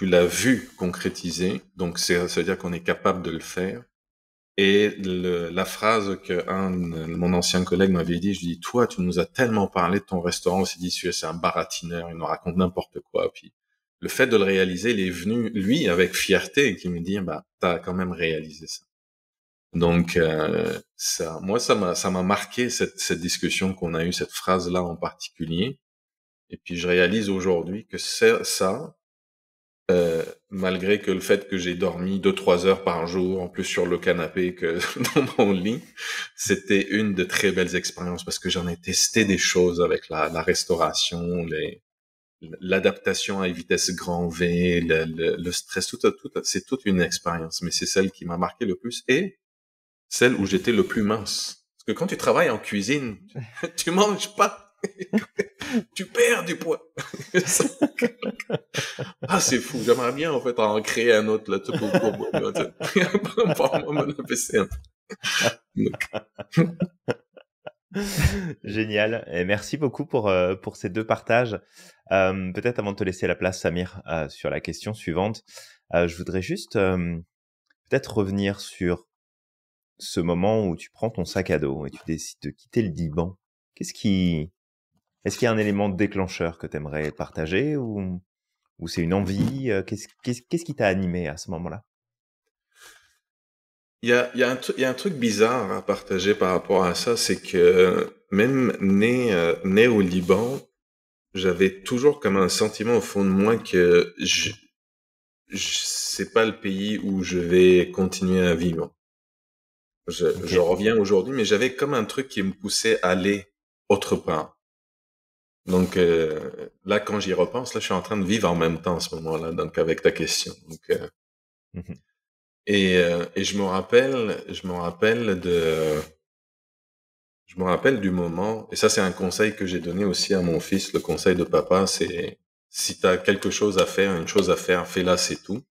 tu l'as vu concrétiser, donc ça veut dire qu'on est capable de le faire. Et le, la phrase que un mon ancien collègue m'avait dit, je dis toi, tu nous as tellement parlé de ton restaurant, c'est s'est dit c'est un baratineur, il nous raconte n'importe quoi. Puis le fait de le réaliser, il est venu lui avec fierté qui me dit bah t'as quand même réalisé ça. Donc euh, ça, moi ça m'a ça m'a marqué cette, cette discussion qu'on a eue, cette phrase là en particulier. Et puis je réalise aujourd'hui que c'est ça, euh, malgré que le fait que j'ai dormi 2-3 heures par jour, en plus sur le canapé que dans mon lit, c'était une de très belles expériences parce que j'en ai testé des choses avec la, restauration, l'adaptation à vitesse grand V, le, stress, tout, tout, c'est toute une expérience, mais c'est celle qui m'a marqué le plus et celle où j'étais le plus mince. Parce que quand tu travailles en cuisine, tu manges pas. tu perds du poids. ah, c'est fou. J'aimerais bien, en fait, en créer un autre, là, pour, mon Génial. Et merci beaucoup pour, euh, pour ces deux partages. Euh, Peut-être avant de te laisser la place, Samir, euh, sur la question suivante, euh, je voudrais juste peut-être revenir sur ce moment où tu prends ton sac à dos et tu décides de quitter le divan. Qu'est-ce qui, est-ce qu'il y a un élément déclencheur que tu aimerais partager ou, c'est une envie mmh. euh, Qu'est-ce qui t'a animé à ce moment-là il y, a, un, truc bizarre à partager par rapport à ça, c'est que même euh, né, au Liban, j'avais toujours comme un sentiment au fond de moi que je, je c'est pas le pays où je vais continuer à vivre. Je, je reviens aujourd'hui, mais j'avais comme un truc qui me poussait à aller autre part. Donc euh, là, quand j'y repense, là, je suis en train de vivre en même temps en ce moment-là, donc avec ta question. Donc, euh, mhm. et, euh, et, je me rappelle, je me rappelle de, je me rappelle du moment. Et ça, c'est un conseil que j'ai donné aussi à mon fils. Le conseil de papa, c'est si t'as quelque chose à faire, une chose à faire, fais-la, c'est tout.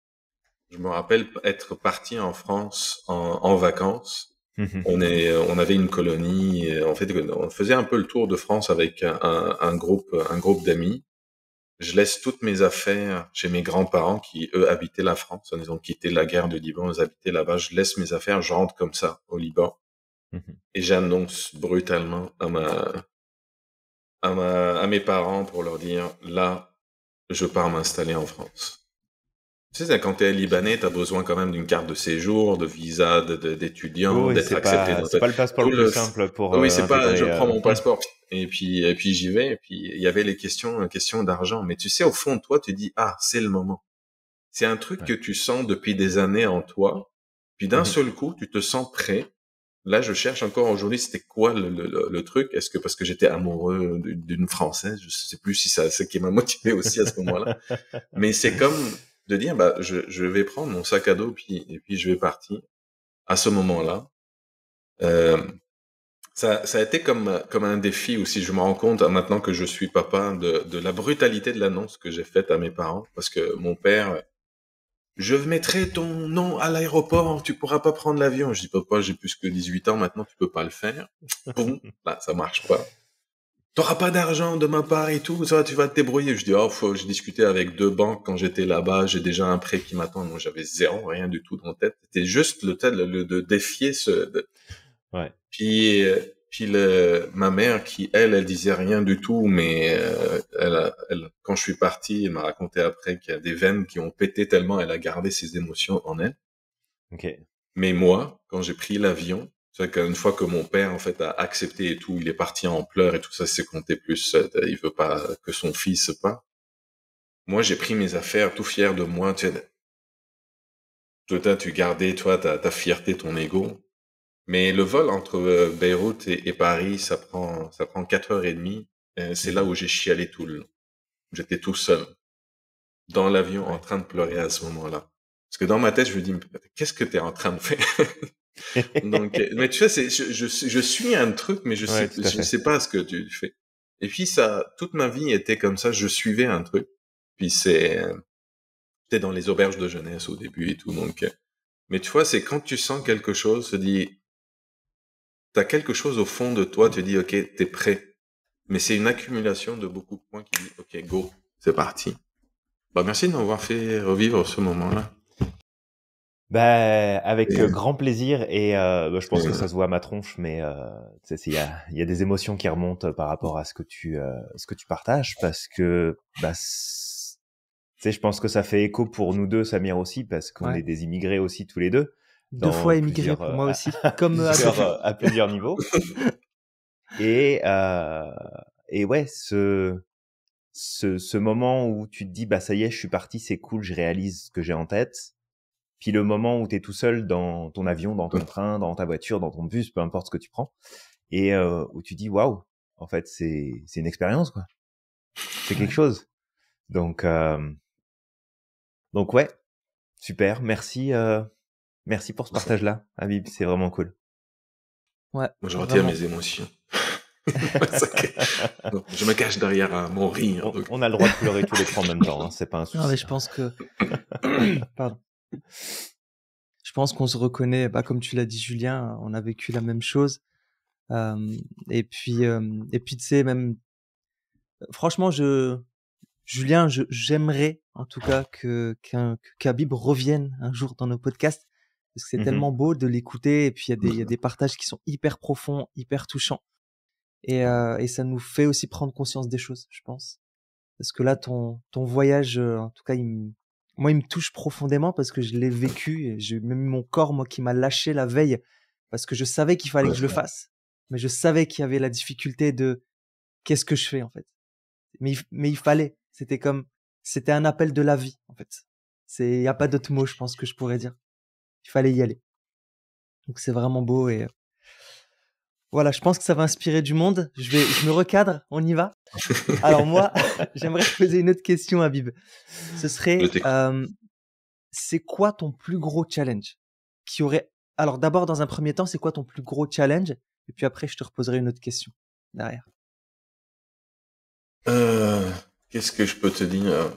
Je me rappelle être parti en France en vacances Mhm. On, est, on avait une colonie, en fait, on faisait un peu le tour de France avec un, groupe, un groupe d'amis. Je laisse toutes mes affaires chez mes grands-parents qui, eux, habitaient la France. Ils ont quitté la guerre de Liban, ils habitaient là-bas. Je laisse mes affaires, je rentre comme ça au Liban. Mhm. Et j'annonce brutalement à ma, à ma, à mes parents pour leur dire, là, je pars m'installer en France. Tu sais, quand tu es libanais, tu as besoin quand même d'une carte de séjour, de visa, d'étudiant, d'être accepté. Pas, c'est pas le passeport le plus simple pour. Oui, euh, c'est pas. Je prends euh, mon passeport et puis et puis j'y vais. Et puis il y avait les questions euh, questions d'argent, mais tu sais au fond de toi, tu dis ah c'est le moment. C'est un truc que tu sens depuis des années en toi. Puis d'un mmh seul coup, tu te sens prêt. Là, je cherche encore aujourd'hui, c'était quoi le, le, le truc Est-ce que parce que j'étais amoureux d'une française, je sais plus si ça, c'est qui m'a motivé aussi à ce moment-là. mais c'est comme de dire bah je, je, vais prendre mon sac à dos puis et puis je vais partir à ce moment-là. Euh, ça, ça a été comme comme un défi aussi. Je me rends compte hein, maintenant que je suis papa de, la brutalité de l'annonce que j'ai faite à mes parents parce que mon père je mettrai ton nom à l'aéroport, tu pourras pas prendre l'avion. Je dis papa, j'ai plus que 18 ans maintenant, tu peux pas le faire. bon bah, ça marche pas t'auras pas d'argent de ma part et tout, ça, tu vas te débrouiller. Je dis, oh, faut, j'ai discuté avec deux banques quand j'étais là-bas, j'ai déjà un prêt qui m'attend. Moi, j'avais zéro, rien du tout dans la tête. C'était juste le tel, de défier ce. Ouais. Puis, euh, puis le, ma mère qui, elle, elle disait rien du tout, mais euh, elle, elle, quand je suis parti, elle m'a raconté après qu'il y a des veines qui ont pété tellement elle a gardé ses émotions en elle. Ok. Mais moi, quand j'ai pris l'avion, c'est qu'une fois que mon père en fait a accepté et tout, il est parti en pleurs et tout ça, c'est compté plus. Euh, il veut pas que son fils se pas. Moi, j'ai pris mes affaires, tout fier de moi. Tu toi, tu gardais toi ta, fierté, ton ego. Mais le vol entre euh, Beyrouth et, Paris, ça prend ça prend quatre heures et demie. Euh, c'est là où j'ai chialé tout le long. J'étais tout seul dans l'avion en train de pleurer à ce moment-là. Parce que dans ma tête, je me dis, qu'est-ce que tu es en train de faire Donc, euh, mais tu vois, c'est, je, je, suis un truc, mais je ne sais, pas ce que tu fais. Et puis ça, toute ma vie était comme ça. Je suivais un truc. Puis c'est, j'étais dans les auberges de jeunesse au début et tout. Donc, euh, mais tu vois, c'est quand tu sens quelque chose, tu dis, t'as quelque chose au fond de toi, tu dis, ok, t'es prêt. Mais c'est une accumulation de beaucoup de points qui dit, ok, go, c'est parti. Bah, merci de m'avoir fait revivre ce moment-là. Bah, avec euh, grand plaisir et euh, bah, je pense que ça se voit à ma tronche, mais euh, il y a, y a, des émotions qui remontent euh, par rapport à ce que tu ce que tu partages parce que bah, je pense que ça fait écho pour nous deux, Samir aussi, parce qu'on est des immigrés aussi tous les deux. Deux fois immigrés pour moi aussi, comme à, plusieurs, niveaux. Et et ouais, ce ce, ce moment où tu te dis bah ça y est, je suis parti, c'est cool, je réalise ce que j'ai en tête puis le moment où tu es tout seul dans ton avion, dans ton train, dans ta voiture, dans ton bus, peu importe ce que tu prends, et euh, où tu dis waouh, en fait c'est c'est une expérience quoi, c'est quelque chose. Donc euh, donc ouais, super, merci euh, merci pour ce partage là, Habib, c'est vraiment cool. Ouais. Je retire mes émotions. je me cache derrière mon rire. On, a le droit de pleurer tous les trois en même temps, hein. c'est pas un souci. Non, mais je hein. pense que. Pardon. Je pense qu'on se reconnaît, bah, comme tu l'as dit, Julien, on a vécu la même chose. et puis, et puis, tu même, franchement, je, Julien, j'aimerais en tout cas que qu'un revienne un jour dans nos podcasts parce que c'est mmh tellement beau de l'écouter et puis il y a des y des partages qui sont hyper profonds, hyper touchants et et ça nous fait aussi prendre conscience des choses, je pense. Parce que là ton ton voyage en tout cas il me moi, il me touche profondément parce que je l'ai vécu. J'ai même mon corps, moi, qui m'a lâché la veille parce que je savais qu'il fallait que je le fasse, mais je savais qu'il y avait la difficulté de qu'est-ce que je fais en fait. Mais il, mais il fallait. C'était comme, c'était un appel de la vie en fait. C'est, y a pas d'autre mot, je pense que je pourrais dire. Il fallait y aller. Donc c'est vraiment beau et euh, voilà, je pense que ça va inspirer du monde. Je, vais, je me recadre, on y va. Alors moi, j'aimerais te poser une autre question, Habib. Ce serait, euh, c'est quoi ton plus gros challenge qui aurait... Alors d'abord, dans un premier temps, c'est quoi ton plus gros challenge Et puis après, je te reposerai une autre question derrière. Euh, qu'est-ce que je peux te dire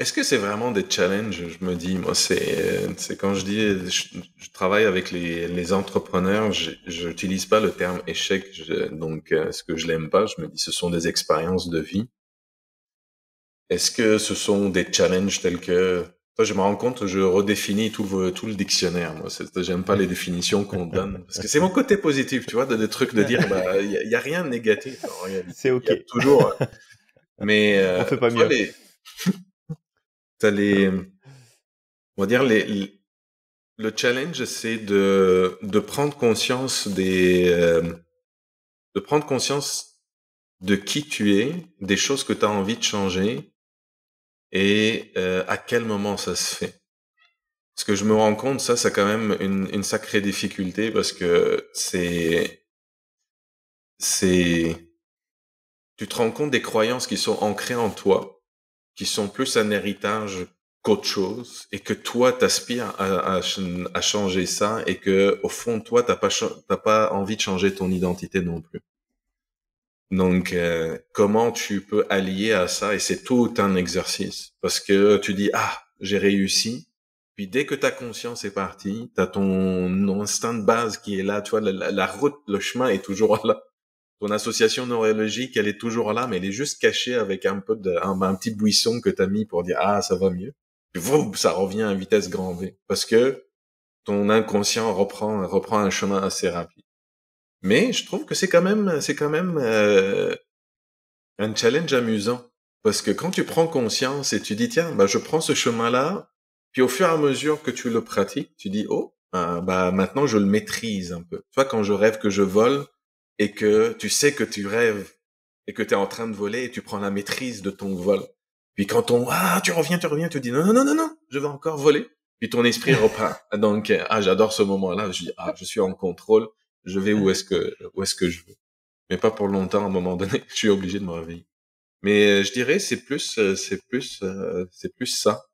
est-ce que c'est vraiment des challenges Je me dis, moi, c'est, euh, quand je dis, je, travaille avec les, les entrepreneurs, j'utilise pas le terme échec, donc euh, ce que je l'aime pas, je me dis, ce sont des expériences de vie. Est-ce que ce sont des challenges tels que toi je me rends compte, je redéfinis tout le, tout le dictionnaire. Moi, j'aime pas les définitions qu'on donne parce que c'est mon côté positif, tu vois, de des trucs de dire, bah, il y, a rien de négatif. C'est ok. toujours. Mais on euh, on fait pas mieux. T'as les, ah on va dire les, le challenge, c'est de de prendre conscience des, euh, de prendre conscience de qui tu es, des choses que tu as envie de changer et euh, à quel moment ça se fait. Parce que je me rends compte, ça, c'est quand même une, une sacrée difficulté parce que c'est c'est tu te rends compte des croyances qui sont ancrées en toi qui sont plus un héritage qu'autre chose et que toi t'aspires à, à, changer ça et que au fond toi t'as pas pas envie de changer ton identité non plus. Donc euh, comment tu peux allier à ça et c'est tout un exercice parce que tu dis ah j'ai réussi puis dès que ta conscience est partie t'as ton instinct de base qui est là tu vois la route le chemin est toujours là ton association neurologique, elle est toujours là, mais elle est juste cachée avec un peu de, un, petit buisson que t'as mis pour dire, ah, ça va mieux. Puis, ça revient à vitesse grand V. Parce que ton inconscient reprend, reprend un chemin assez rapide. Mais je trouve que c'est quand même, c'est quand même, euh, un challenge amusant. Parce que quand tu prends conscience et tu dis, tiens, bah, je prends ce chemin-là, puis au fur et à mesure que tu le pratiques, tu dis, oh, ah, bah, maintenant je le maîtrise un peu. Tu vois, quand je rêve que je vole, et que tu sais que tu rêves et que tu es en train de voler et tu prends la maîtrise de ton vol. Puis quand on ah tu reviens tu reviens tu dis non non non non non je vais encore voler puis ton esprit repart. Donc ah j'adore ce moment-là, je dis ah je suis en contrôle, je vais où est-ce que où est-ce que je veux. Mais pas pour longtemps à un moment donné, je suis obligé de me réveiller. Mais euh, je dirais c'est plus euh, c'est plus euh, c'est plus ça.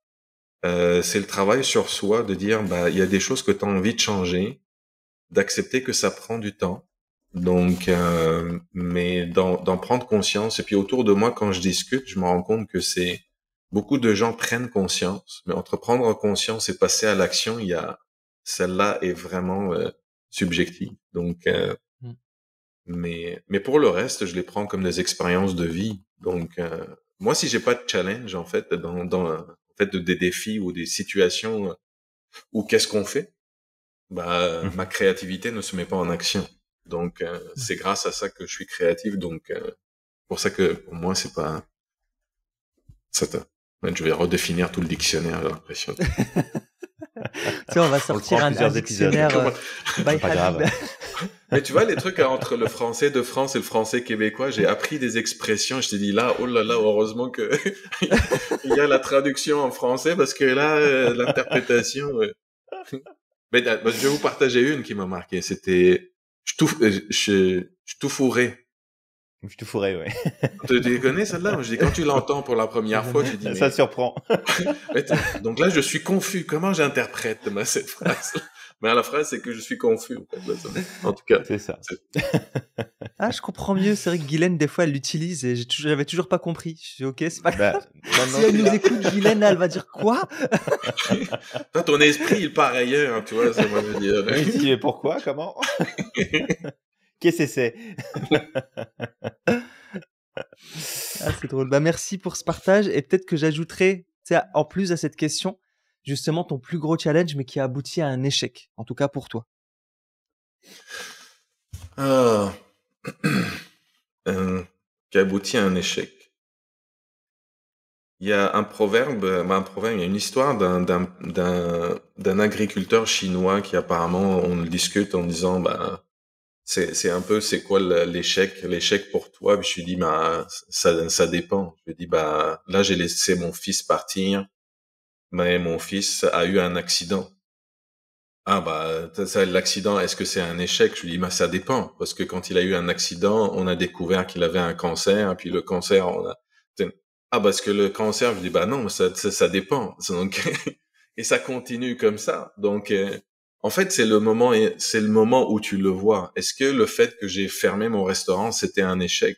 c'est le travail sur soi de dire bah il y a des choses que tu as envie de changer, d'accepter que ça prend du temps donc, euh, mais d'en prendre conscience. Et puis autour de moi, quand je discute, je me rends compte que c'est beaucoup de gens prennent conscience, mais entre prendre conscience et passer à l'action, il y a celle-là est vraiment euh, subjective. Donc, euh, mmh. mais mais pour le reste, je les prends comme des expériences de vie. Donc, moi, si j'ai pas de challenge en fait dans dans en fait des défis ou des situations ou qu'est-ce qu'on fait, bah mmh. ma créativité ne se met pas en action. Donc euh, c'est grâce à ça que je suis créatif. Donc euh, pour ça que pour moi c'est pas ça. Je vais redéfinir tout le dictionnaire. J'ai l'impression. tu vois, on va sortir un, dictionnaire. Euh, pas grave. Mais tu vois les trucs hein, entre le français de France et le français québécois, j'ai appris des expressions. Je t'ai dit là, oh là là, heureusement que il y a la traduction en français parce que là l'interprétation. Mais je vais vous partager une qui m'a marqué. C'était je tout, euh, je, je, tout fourrais. Je te fourrais, ouais. tu déconnes celle-là je dis, quand tu l'entends pour la première fois, tu dis. Ça surprend. Donc là, je suis confus. Comment j'interprète cette phrase mais à la phrase, c'est que je suis confus. En, tout cas. C'est ça. ah, je comprends mieux. C'est vrai que Guylaine, des fois, elle l'utilise et j'avais toujours pas compris. Je suis ok, c'est pas bah, grave. si elle nous écoute, Guylaine, elle va dire quoi Toi, Ton esprit, il part ailleurs, tu vois, c'est ça va dire. Mais pourquoi Comment Qu'est-ce que c'est ah, c'est drôle. Bah, merci pour ce partage. Et peut-être que j'ajouterai, en plus à cette question, justement ton plus gros challenge, mais qui a abouti à un échec, en tout cas pour toi ah. euh, Qui a à un échec. Il y a un proverbe, ben, un proverbe il y a une histoire d'un, d'un, agriculteur chinois qui apparemment, on le discute en disant, bah, c'est, un peu, c'est quoi l'échec, l'échec pour toi? je lui dis, bah, ça, dépend. Je lui dis, bah, là, j'ai laissé mon fils partir mais mon fils a eu un accident. Ah bah ça l'accident est-ce que c'est un échec Je lui dis bah ça dépend parce que quand il a eu un accident, on a découvert qu'il avait un cancer puis le cancer on a ah parce que le cancer je lui dis bah non ça ça, dépend et ça continue comme ça. Donc euh, en fait c'est le moment c'est le moment où tu le vois. Est-ce que le fait que j'ai fermé mon restaurant c'était un échec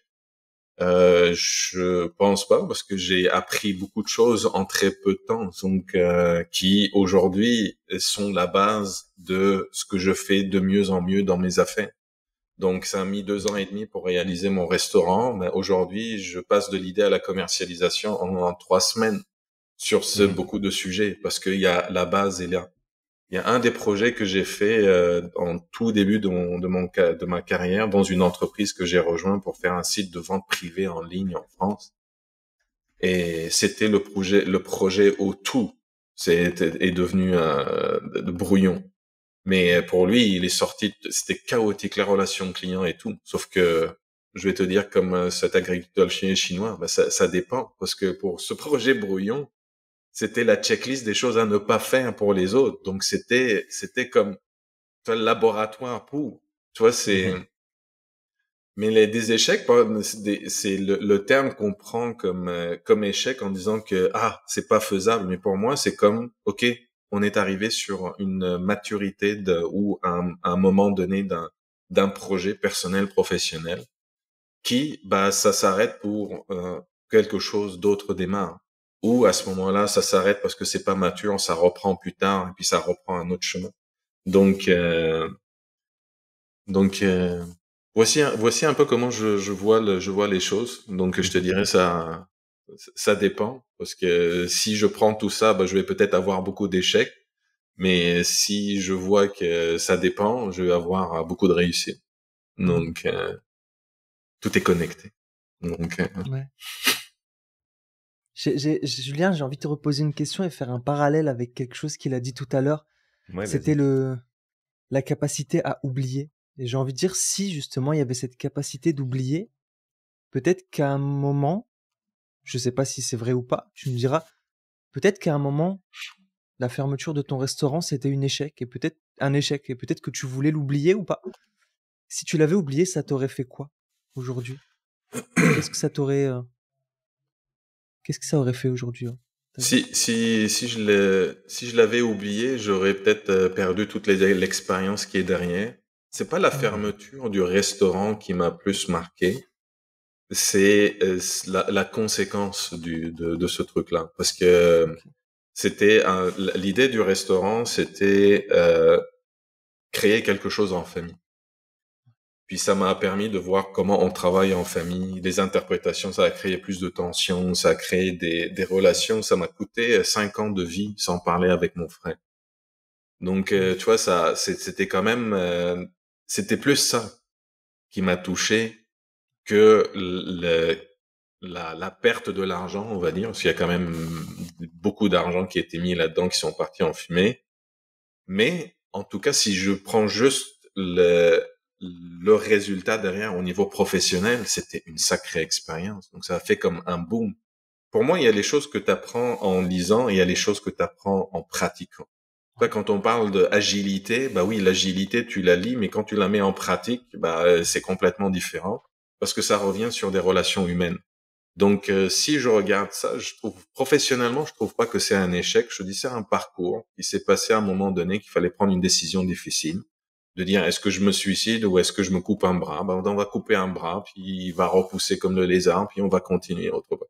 euh, je pense pas parce que j'ai appris beaucoup de choses en très peu de temps, donc euh, qui aujourd'hui sont la base de ce que je fais de mieux en mieux dans mes affaires. Donc ça a mis deux ans et demi pour réaliser mon restaurant, mais aujourd'hui je passe de l'idée à la commercialisation en, trois semaines sur ce, mmh. beaucoup de sujets parce qu'il y a la base et là il y a un des projets que j'ai fait euh, en tout début de, mon, de, de ma carrière dans une entreprise que j'ai rejoint pour faire un site de vente privée en ligne en France. Et c'était le projet, le projet au tout. C'est est devenu un brouillon. Mais pour lui, il est sorti, c'était chaotique la relation client et tout. Sauf que je vais te dire comme euh, cet agriculteur chinois, bah, ça, ça dépend parce que pour ce projet brouillon, c'était la checklist des choses à ne pas faire pour les autres. Donc c'était c'était comme un le laboratoire pour. Tu vois, c'est mhm. mais les des échecs c'est le, terme qu'on prend comme euh, comme échec en disant que ah, c'est pas faisable, mais pour moi, c'est comme OK, on est arrivé sur une maturité de ou un, un moment donné d'un d'un projet personnel professionnel qui bah ça s'arrête pour euh, quelque chose d'autre démarre ou à ce moment-là, ça s'arrête parce que c'est pas mature, ça reprend plus tard et puis ça reprend un autre chemin. Donc, euh, donc euh, voici, voici un peu comment je, je vois le, je vois les choses. Donc, je te dirais ça, ça dépend parce que si je prends tout ça, bah, je vais peut-être avoir beaucoup d'échecs, mais si je vois que ça dépend, je vais avoir euh, beaucoup de réussite. Donc, euh, tout est connecté. Donc, ouais. Julien, j'ai envie de te reposer une question et faire un parallèle avec quelque chose qu'il a dit tout à l'heure. C'était le la capacité à oublier. Et j'ai envie de dire, si justement il y avait cette capacité d'oublier, peut-être qu'à un moment, je ne sais pas si c'est vrai ou pas, tu me diras, peut-être qu'à un moment, la fermeture de ton restaurant, c'était une échec, et peut-être un échec, et peut-être que tu voulais l'oublier ou pas. Si tu l'avais oublié, ça t'aurait fait quoi aujourd'hui est ce que ça t'aurait euh, Qu'est-ce que ça aurait fait aujourd'hui hein, Si si, si, si je l'avais oublié, j'aurais peut-être euh, perdu toute l'expérience qui est derrière. C'est pas la ah. fermeture du restaurant qui m'a plus marqué, c'est euh, la, la, conséquence du, de, de ce truc-là. Parce que c'était l'idée du restaurant, c'était euh, créer quelque chose en famille. Puis ça m'a permis de voir comment on travaille en famille, les interprétations, ça a créé plus de tensions, ça a créé des, des relations, ça m'a coûté euh, cinq ans de vie sans parler avec mon frère. Donc, euh, tu vois, ça, c'était quand même, euh, c'était plus ça qui m'a touché que le, la, la, perte de l'argent, on va dire, parce qu'il y a quand même beaucoup d'argent qui a été mis là-dedans, qui sont partis en fumée. Mais en tout cas, si je prends juste le, le résultat derrière au niveau professionnel, c'était une sacrée expérience. Donc ça a fait comme un boom. Pour moi, il y a les choses que tu apprends en lisant et il y a les choses que tu apprends en pratiquant. Quand on parle d'agilité, bah oui, l'agilité, tu la lis, mais quand tu la mets en pratique, bah, euh, c'est complètement différent parce que ça revient sur des relations humaines. Donc, euh, si je regarde ça, je professionnellement, je trouve pas que c'est un échec. Je dis c'est un parcours. Il s'est passé à un moment donné qu'il fallait prendre une décision difficile de dire est-ce que je me suicide ou est-ce que je me coupe un bras ben, on va couper un bras puis il va repousser comme le lézard puis on va continuer autrement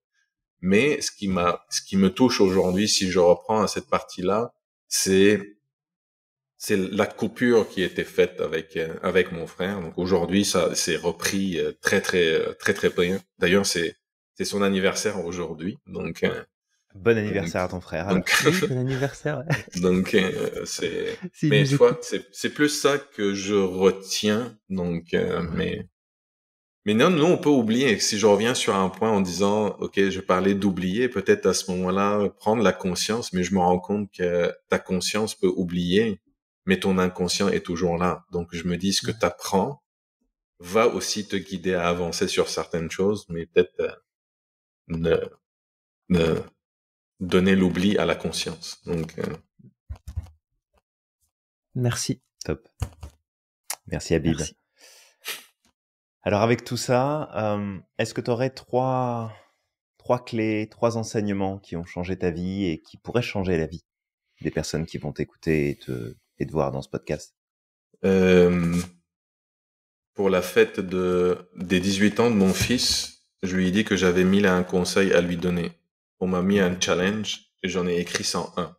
mais ce qui m'a ce qui me touche aujourd'hui si je reprends à cette partie là c'est c'est la coupure qui était faite avec euh, avec mon frère donc aujourd'hui ça s'est repris euh, très très euh, très très bien d'ailleurs c'est c'est son anniversaire aujourd'hui donc Bon anniversaire à ton frère. bon anniversaire. donc euh, c'est. mais c'est plus ça que je retiens. Donc, euh, mais mais non, nous on peut oublier. Si je reviens sur un point en disant, ok, je parlais d'oublier, peut-être à ce moment-là prendre la conscience, mais je me rends compte que ta conscience peut oublier, mais ton inconscient est toujours là. Donc je me dis ce que t'apprends va aussi te guider à avancer sur certaines choses, mais peut-être euh, ne ne donner l'oubli à la conscience. Donc, euh, Merci. Top. Merci Abib. Alors avec tout ça, euh, est-ce que tu aurais trois, trois clés, trois enseignements qui ont changé ta vie et qui pourraient changer la vie des personnes qui vont t'écouter et te, et te voir dans ce podcast euh, Pour la fête de, des 18 ans de mon fils, je lui ai dit que j'avais mille à un conseil à lui donner on m'a mis un challenge et j'en ai écrit 101.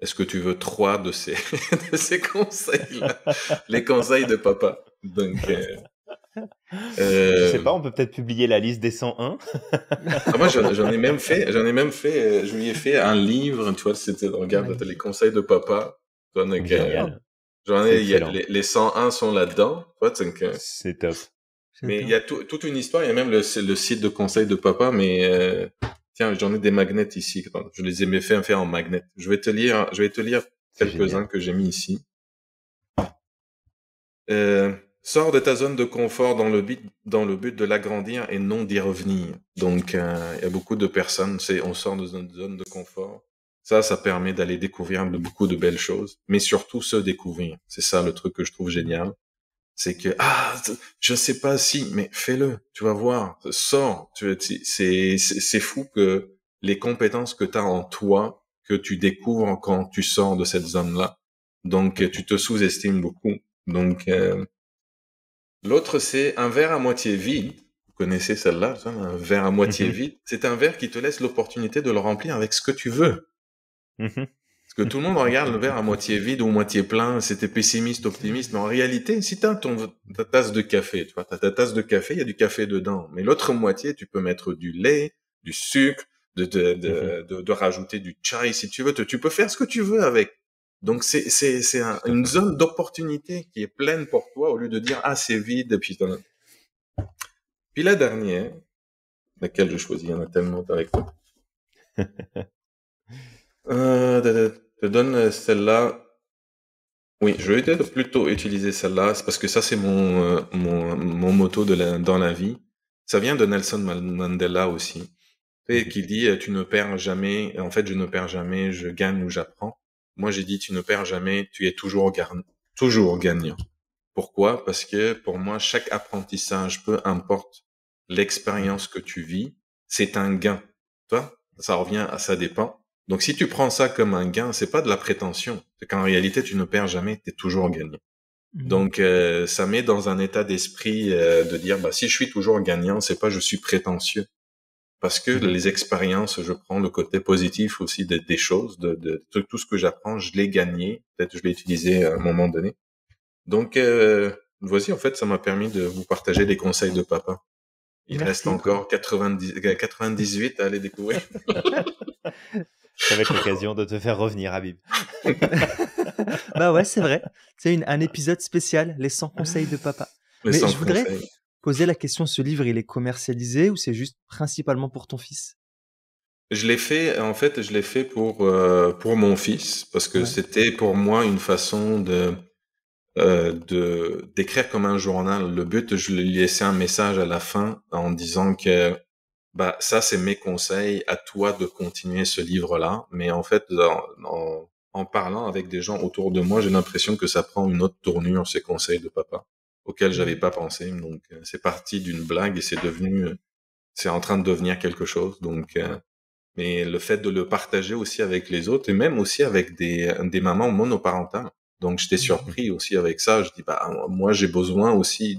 Est-ce que tu veux trois de ces, conseils-là Les conseils de papa. Donc, euh... Je sais euh, pas, on peut peut-être publier la liste des 101. Ah, moi, j'en ai même fait, j'en ai même fait, euh, je lui ai fait un livre, tu vois, c'était, regarde, les conseils de papa. Euh, j'en ai, les, 101 sont là-dedans. C'est top. Mais il y a toute une histoire, il y a même le, site de conseils de papa, mais Tiens, j'en ai des magnets ici. Je les ai fait faire en magnets. Je vais te lire, je vais te lire quelques-uns que j'ai mis ici. Euh, sors de ta zone de confort dans le but, dans le but de l'agrandir et non d'y revenir. Donc, euh, il y a beaucoup de personnes, c'est on sort de notre zone de confort. Ça, ça permet d'aller découvrir beaucoup de belles choses, mais surtout se découvrir. C'est ça le truc que je trouve génial c'est que ah je sais pas si mais fais-le tu vas voir sors tu c'est c'est fou que les compétences que tu as en toi que tu découvres quand tu sors de cette zone là donc tu te sous-estimes beaucoup donc euh, l'autre c'est un verre à moitié vide vous connaissez celle-là un verre à moitié mmh vide c'est un verre qui te laisse l'opportunité de le remplir avec ce que tu veux mmh que tout le monde regarde le verre à moitié vide ou moitié plein, c'était pessimiste, optimiste. Mais en réalité, si tu as ton, ta tasse de café, tu vois, as ta tasse de café, il y a du café dedans. Mais l'autre moitié, tu peux mettre du lait, du sucre, de, de, de, mhm. de, rajouter du chai si tu veux. Tu, peux faire ce que tu veux avec. Donc c'est, c'est, c'est une zone d'opportunité qui est pleine pour toi au lieu de dire, ah, c'est vide, et puis Puis la dernière, laquelle je choisis, il y en a tellement avec toi. Euh, te donne euh, celle-là. Oui, je vais plutôt utiliser celle-là, parce que ça, c'est mon, euh, mon, mon, motto de dans la vie. Ça vient de Nelson Mandela aussi, et mhm. qui dit euh, « tu ne perds jamais », en fait, je ne perds jamais, je gagne ou j'apprends. Moi, j'ai dit « tu ne perds jamais, tu es toujours, toujours gagnant ». Pourquoi Parce que pour moi, chaque apprentissage, peu importe l'expérience que tu vis, c'est un gain. Toi, ça revient à ça dépend. Donc si tu prends ça comme un gain, c'est pas de la prétention. C'est qu'en réalité, tu ne perds jamais, tu es toujours mmh. gagnant. Mmh. Donc euh, ça met dans un état d'esprit euh, de dire bah si je suis toujours gagnant, c'est pas je suis prétentieux. Parce que mmh. les expériences, je prends le côté positif aussi des choses, de, de, tout ce que j'apprends, je l'ai gagné, peut-être je l'ai utilisé à un moment donné. Donc euh, voici, en fait, ça m'a permis de vous partager des conseils de papa. Il reste encore 90, 98 à aller découvrir. Ça va être l'occasion de te faire revenir, Habib. bah ouais, c'est vrai. C'est un épisode spécial, les 100 conseils de papa. Mais je voudrais poser la question, ce livre, il est commercialisé ou c'est juste principalement pour ton fils je l'ai fait, en fait, je l'ai fait pour euh, pour mon fils parce que c'était pour moi une façon de euh, de d'écrire comme un journal. Le but, je lui laissais un message à la fin en disant que bah ça c'est mes conseils à toi de continuer ce livre-là. Mais en fait, en, en, parlant avec des gens autour de moi, j'ai l'impression que ça prend une autre tournure ces conseils de papa auxquels mmh j'avais pas pensé. Donc euh, c'est parti d'une blague et c'est devenu, euh, c'est en train de devenir quelque chose. Donc euh, mais le fait de le partager aussi avec les autres et même aussi avec des, des mamans monoparentales. Donc j'étais mmh surpris aussi avec ça. Je dis bah moi j'ai besoin aussi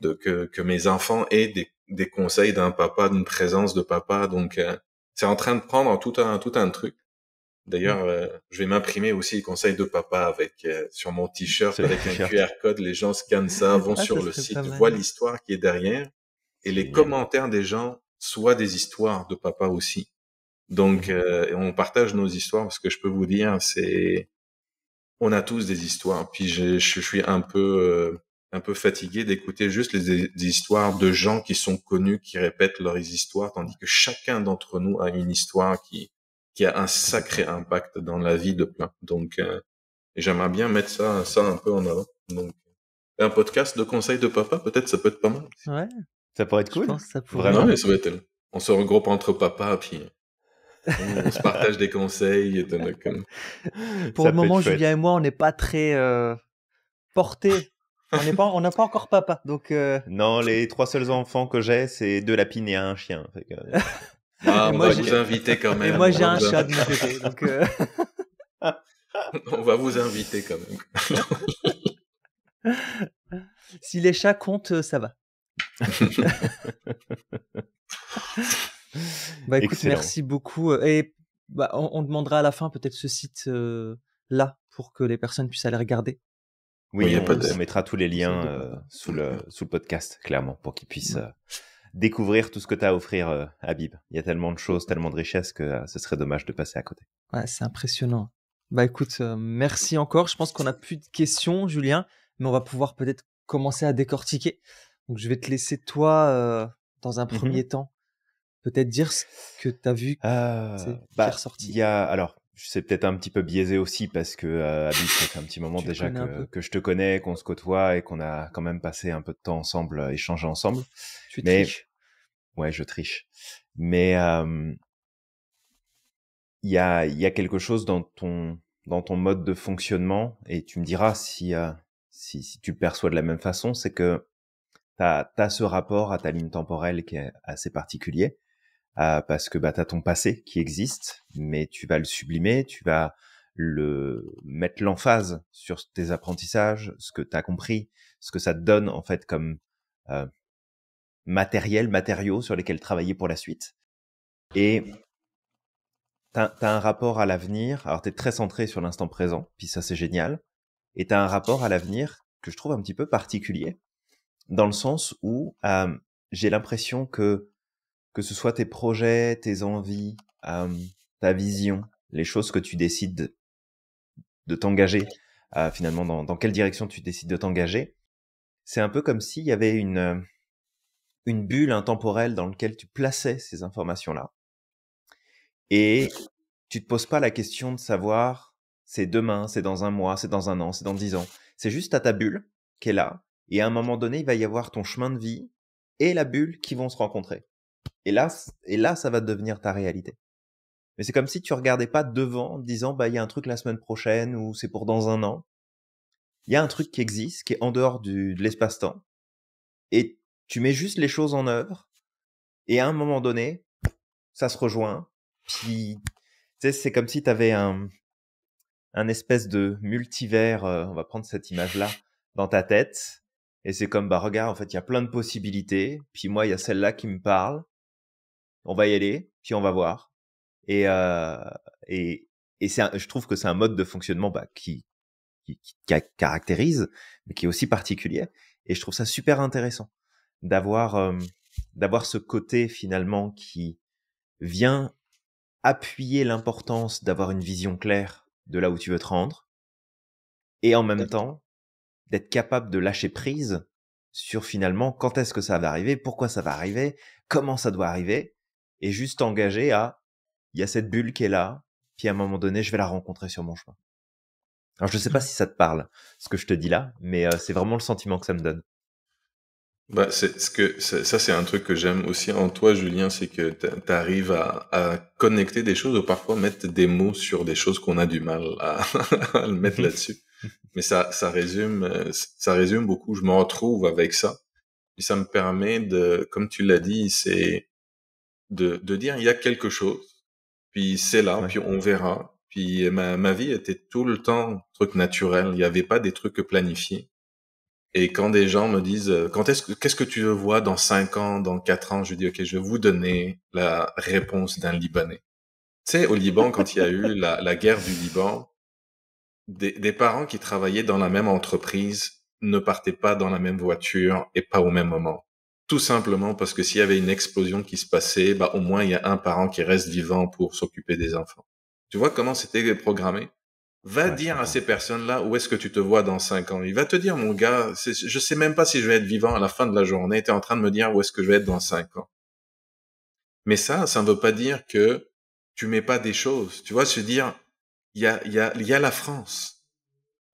de que, que mes enfants aient des des conseils d'un papa, d'une présence de papa. Donc, euh, c'est en train de prendre tout un tout un truc. D'ailleurs, mm. euh, je vais m'imprimer aussi les conseils de papa avec euh, sur mon t-shirt avec un QR code. Les gens scannent ça, vont ah, sur le site, voient l'histoire qui est derrière et les commentaires des gens soient des histoires de papa aussi. Donc, mm. on partage nos histoires Ce que je peux vous dire, c'est on a tous des histoires. Puis je suis un peu un peu fatigué d'écouter juste les, histoires de gens qui sont connus, qui répètent leurs histoires, tandis que chacun d'entre nous a une histoire qui, qui a un sacré impact dans la vie de plein. Donc, euh, j'aimerais bien mettre ça, ça un peu en avant. Donc, un podcast de conseils de papa, peut-être, ça peut être pas mal. Ouais, ça pourrait être cool. Je pense ça pourrait. mais ça va être... On se regroupe entre papa, puis on, se partage des conseils. Euh. Pour le moment, Julien et moi, on n'est pas très porté euh, portés on n'a pas, encore papa, donc. Euh, non, les trois seuls enfants que j'ai, c'est deux lapines et un chien. Euh. Ah, on moi, va vous inviter quand même. Et moi, j'ai un chat de côté, donc. on va vous inviter quand même. Euh. si les chats comptent, ça va. bah écoute, merci beaucoup. Et bah, on, demandera à la fin peut-être ce site là pour que les personnes puissent aller regarder. Oui, on, mettra tous les liens euh, sous, le, sous podcast, clairement, pour qu'ils puissent euh, découvrir tout ce que tu as à offrir, euh, Habib. Il y a tellement de choses, tellement de richesses que ce serait dommage de passer à côté. Ouais, c'est impressionnant. Bah écoute, merci encore. Je pense qu'on n'a plus de questions, Julien, mais on va pouvoir peut-être commencer à décortiquer. Donc je vais te laisser, toi, dans un mmh premier temps, peut-être dire ce que tu as vu euh, bah, Y a, alors, c'est peut-être un petit peu biaisé aussi parce que euh, ça fait un petit moment déjà que, je te connais, qu'on se côtoie et qu'on a quand même passé un peu de temps ensemble, euh, échangé ensemble. Tu triches. Ouais, je triche. Mais il y, a, y a quelque chose dans ton, dans ton mode de fonctionnement, et tu me diras si, euh, si, si tu le perçois de la même façon, c'est que tu as, as, ce rapport à ta ligne temporelle qui est assez particulier. Ah, parce que bah, tu as ton passé qui existe, mais tu vas le sublimer, tu vas le mettre l'emphase sur tes apprentissages, ce que tu as compris, ce que ça te donne en fait comme euh, matériel, matériaux sur lesquels travailler pour la suite. Et tu as, un rapport à l'avenir, alors tu es très centré sur l'instant présent, puis ça c'est génial, et tu as un rapport à l'avenir que je trouve un petit peu particulier, dans le sens où euh, j'ai l'impression que que ce soit tes projets, tes envies, ta vision, les choses que tu décides de t'engager, euh, finalement, dans, quelle direction tu décides de t'engager, c'est un peu comme s'il y avait une, euh, bulle intemporelle dans laquelle tu plaçais ces informations-là. Et tu te poses pas la question de savoir c'est demain, c'est dans un mois, c'est dans un an, c'est dans dix ans. C'est juste à ta bulle qui est là. Et à un moment donné, il va y avoir ton chemin de vie et la bulle qui vont se rencontrer. Et là, et là, ça va devenir ta réalité. Mais c'est comme si tu regardais pas devant, disant bah il y a un truc la semaine prochaine ou c'est pour dans un an. Il y a un truc qui existe, qui est en dehors du, de l'espace-temps, et tu mets juste les choses en œuvre. Et à un moment donné, ça se rejoint. Puis, c'est comme si tu avais un, un espèce de multivers. Euh, on va prendre cette image-là dans ta tête. Et c'est comme, bah regarde, en fait, il y a plein de possibilités. Puis moi, il y a celle-là qui me parle on va y aller, puis on va voir. Et, euh, et, et c'est je trouve que c'est un mode de fonctionnement bah, qui, qui, qui, caractérise, mais qui est aussi particulier. Et je trouve ça super intéressant d'avoir d'avoir ce côté finalement qui vient appuyer l'importance d'avoir une vision claire de là où tu veux te rendre, et en même temps d'être capable de lâcher prise sur finalement quand est-ce que ça va arriver, pourquoi ça va arriver, comment ça doit arriver, et juste engagé à il y a cette bulle qui est là, puis à un moment donné, je vais la rencontrer sur mon chemin. Alors je sais pas mmh. si ça te parle, ce que je te dis là, mais euh, c'est vraiment le sentiment que ça me donne. Bah, c'est ce que ça, c'est un truc que j'aime aussi en toi, Julien, c'est que tu arrives à, connecter des choses ou parfois mettre des mots sur des choses qu'on a du mal à, mettre mmh. là-dessus. Mais ça, ça résume, euh, ça résume beaucoup. Je me retrouve avec ça. Et ça me permet de, comme tu l'as dit, c'est de, de dire il y a quelque chose, puis c'est là, puis on verra. Puis ma, eh ben, ma vie était tout le temps truc naturel, il n'y avait pas des trucs planifiés. Et quand des gens me disent euh, quand est-ce qu'est-ce que tu vois dans cinq ans, dans quatre ans, je dis OK, je vais vous donner la réponse d'un Libanais. Tu sais au Liban quand il y a eu la, la guerre du Liban, des, des, parents qui travaillaient dans la même entreprise ne partaient pas dans la même voiture et pas au même moment tout simplement parce que s'il y avait une explosion qui se passait, bah, au moins il y a un parent qui reste vivant pour s'occuper des enfants. Tu vois comment c'était programmé Va dire à ces personnes-là où est-ce que tu te vois dans cinq ans. Il va te dire, mon gars, je sais même pas si je vais être vivant à la fin de la journée. Tu es en train de me dire où est-ce que je vais être dans cinq ans. Mais ça, ça ne veut pas dire que tu mets pas des choses. Tu vois, se dire, il y a, y, y a la France.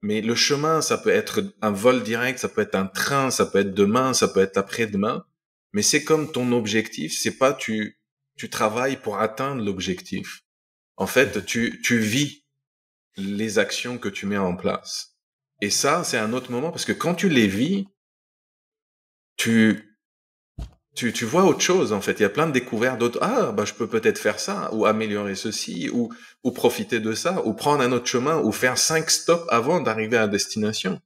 Mais le chemin, ça peut être un vol direct, ça peut être un train, ça peut être demain, ça peut être après-demain. Mais c'est comme ton objectif, c'est pas tu, tu travailles pour atteindre l'objectif. En fait, tu, tu vis les actions que tu mets en place. Et ça, c'est un autre moment parce que quand tu les vis, tu, tu, tu vois autre chose en fait. Il y a plein de découvertes d'autres. Ah bah je peux peut-être faire ça ou améliorer ceci ou ou profiter de ça ou prendre un autre chemin ou faire cinq stops avant d'arriver à destination.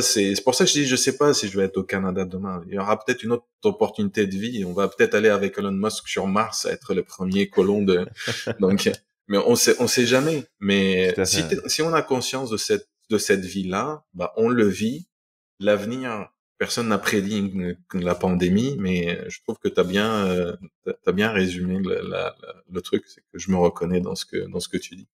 c'est pour ça que je dis je sais pas si je vais être au Canada demain. Il y aura peut-être une autre opportunité de vie. On va peut-être aller avec Elon Musk sur Mars à être le premier colon de donc. Mais on sait on sait jamais. Mais si si on a conscience de cette de cette vie là, bah on le vit. L'avenir personne n'a prédit la pandémie, mais je trouve que tu as bien, euh, bien résumé le, truc, c'est que je me reconnais dans ce que, dans ce que tu dis.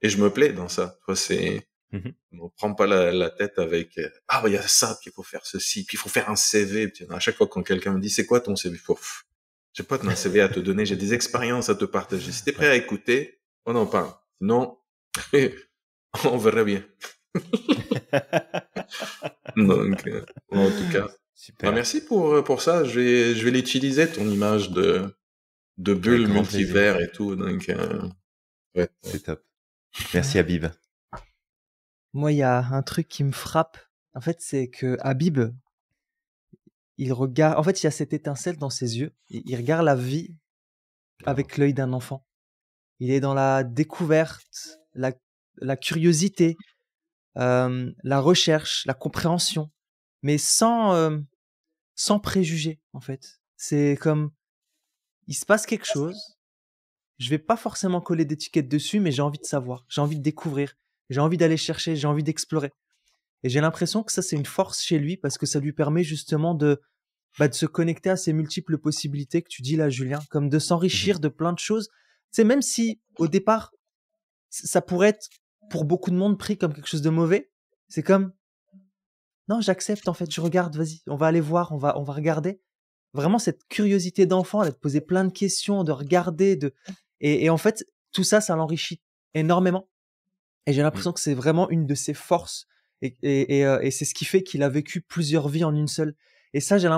Et je me plais dans ça. Toi, c'est, mmh prend pas la, tête avec, ah, bah, il y a ça, puis il faut faire ceci, puis il faut faire un CV. à chaque fois, quand quelqu'un me dit, c'est quoi ton CV? Je J'ai pas de CV à te donner, j'ai des expériences à te partager. Si t'es prêt à écouter, on en parle. Non on verra bien. Donc, en tout cas. Super. Ah, merci pour, euh, pour ça. Je vais, je vais l'utiliser, ton image de, de bulle multivers et tout. Donc, euh, ouais. C'est top. Merci, Habib. Moi, il y a un truc qui me frappe. En fait, c'est que Habib, il regarde. En fait, il y a cette étincelle dans ses yeux. Il regarde la vie avec l'œil d'un enfant. Il est dans la découverte, la, la curiosité, euh, la recherche, la compréhension, mais sans, euh, sans préjugés, en fait. C'est comme, il se passe quelque chose, je vais pas forcément coller d'étiquette dessus, mais j'ai envie de savoir, j'ai envie de découvrir, j'ai envie d'aller chercher, j'ai envie d'explorer. Et j'ai l'impression que ça, c'est une force chez lui, parce que ça lui permet justement de, bah, de se connecter à ces multiples possibilités que tu dis là, Julien, comme de s'enrichir mmh de plein de choses. C'est même si, au départ, ça pourrait être pour beaucoup de monde pris comme quelque chose de mauvais. C'est comme non, j'accepte en fait, je regarde, vas-y, on va aller voir, on va on va regarder. Vraiment cette curiosité d'enfant, de poser plein de questions, de regarder, de et, en fait tout ça, ça l'enrichit énormément. Et j'ai l'impression mmh. que c'est vraiment une de ses forces euh, et, c'est ce qui fait qu'il a vécu plusieurs vies en une seule. Et ça, j'ai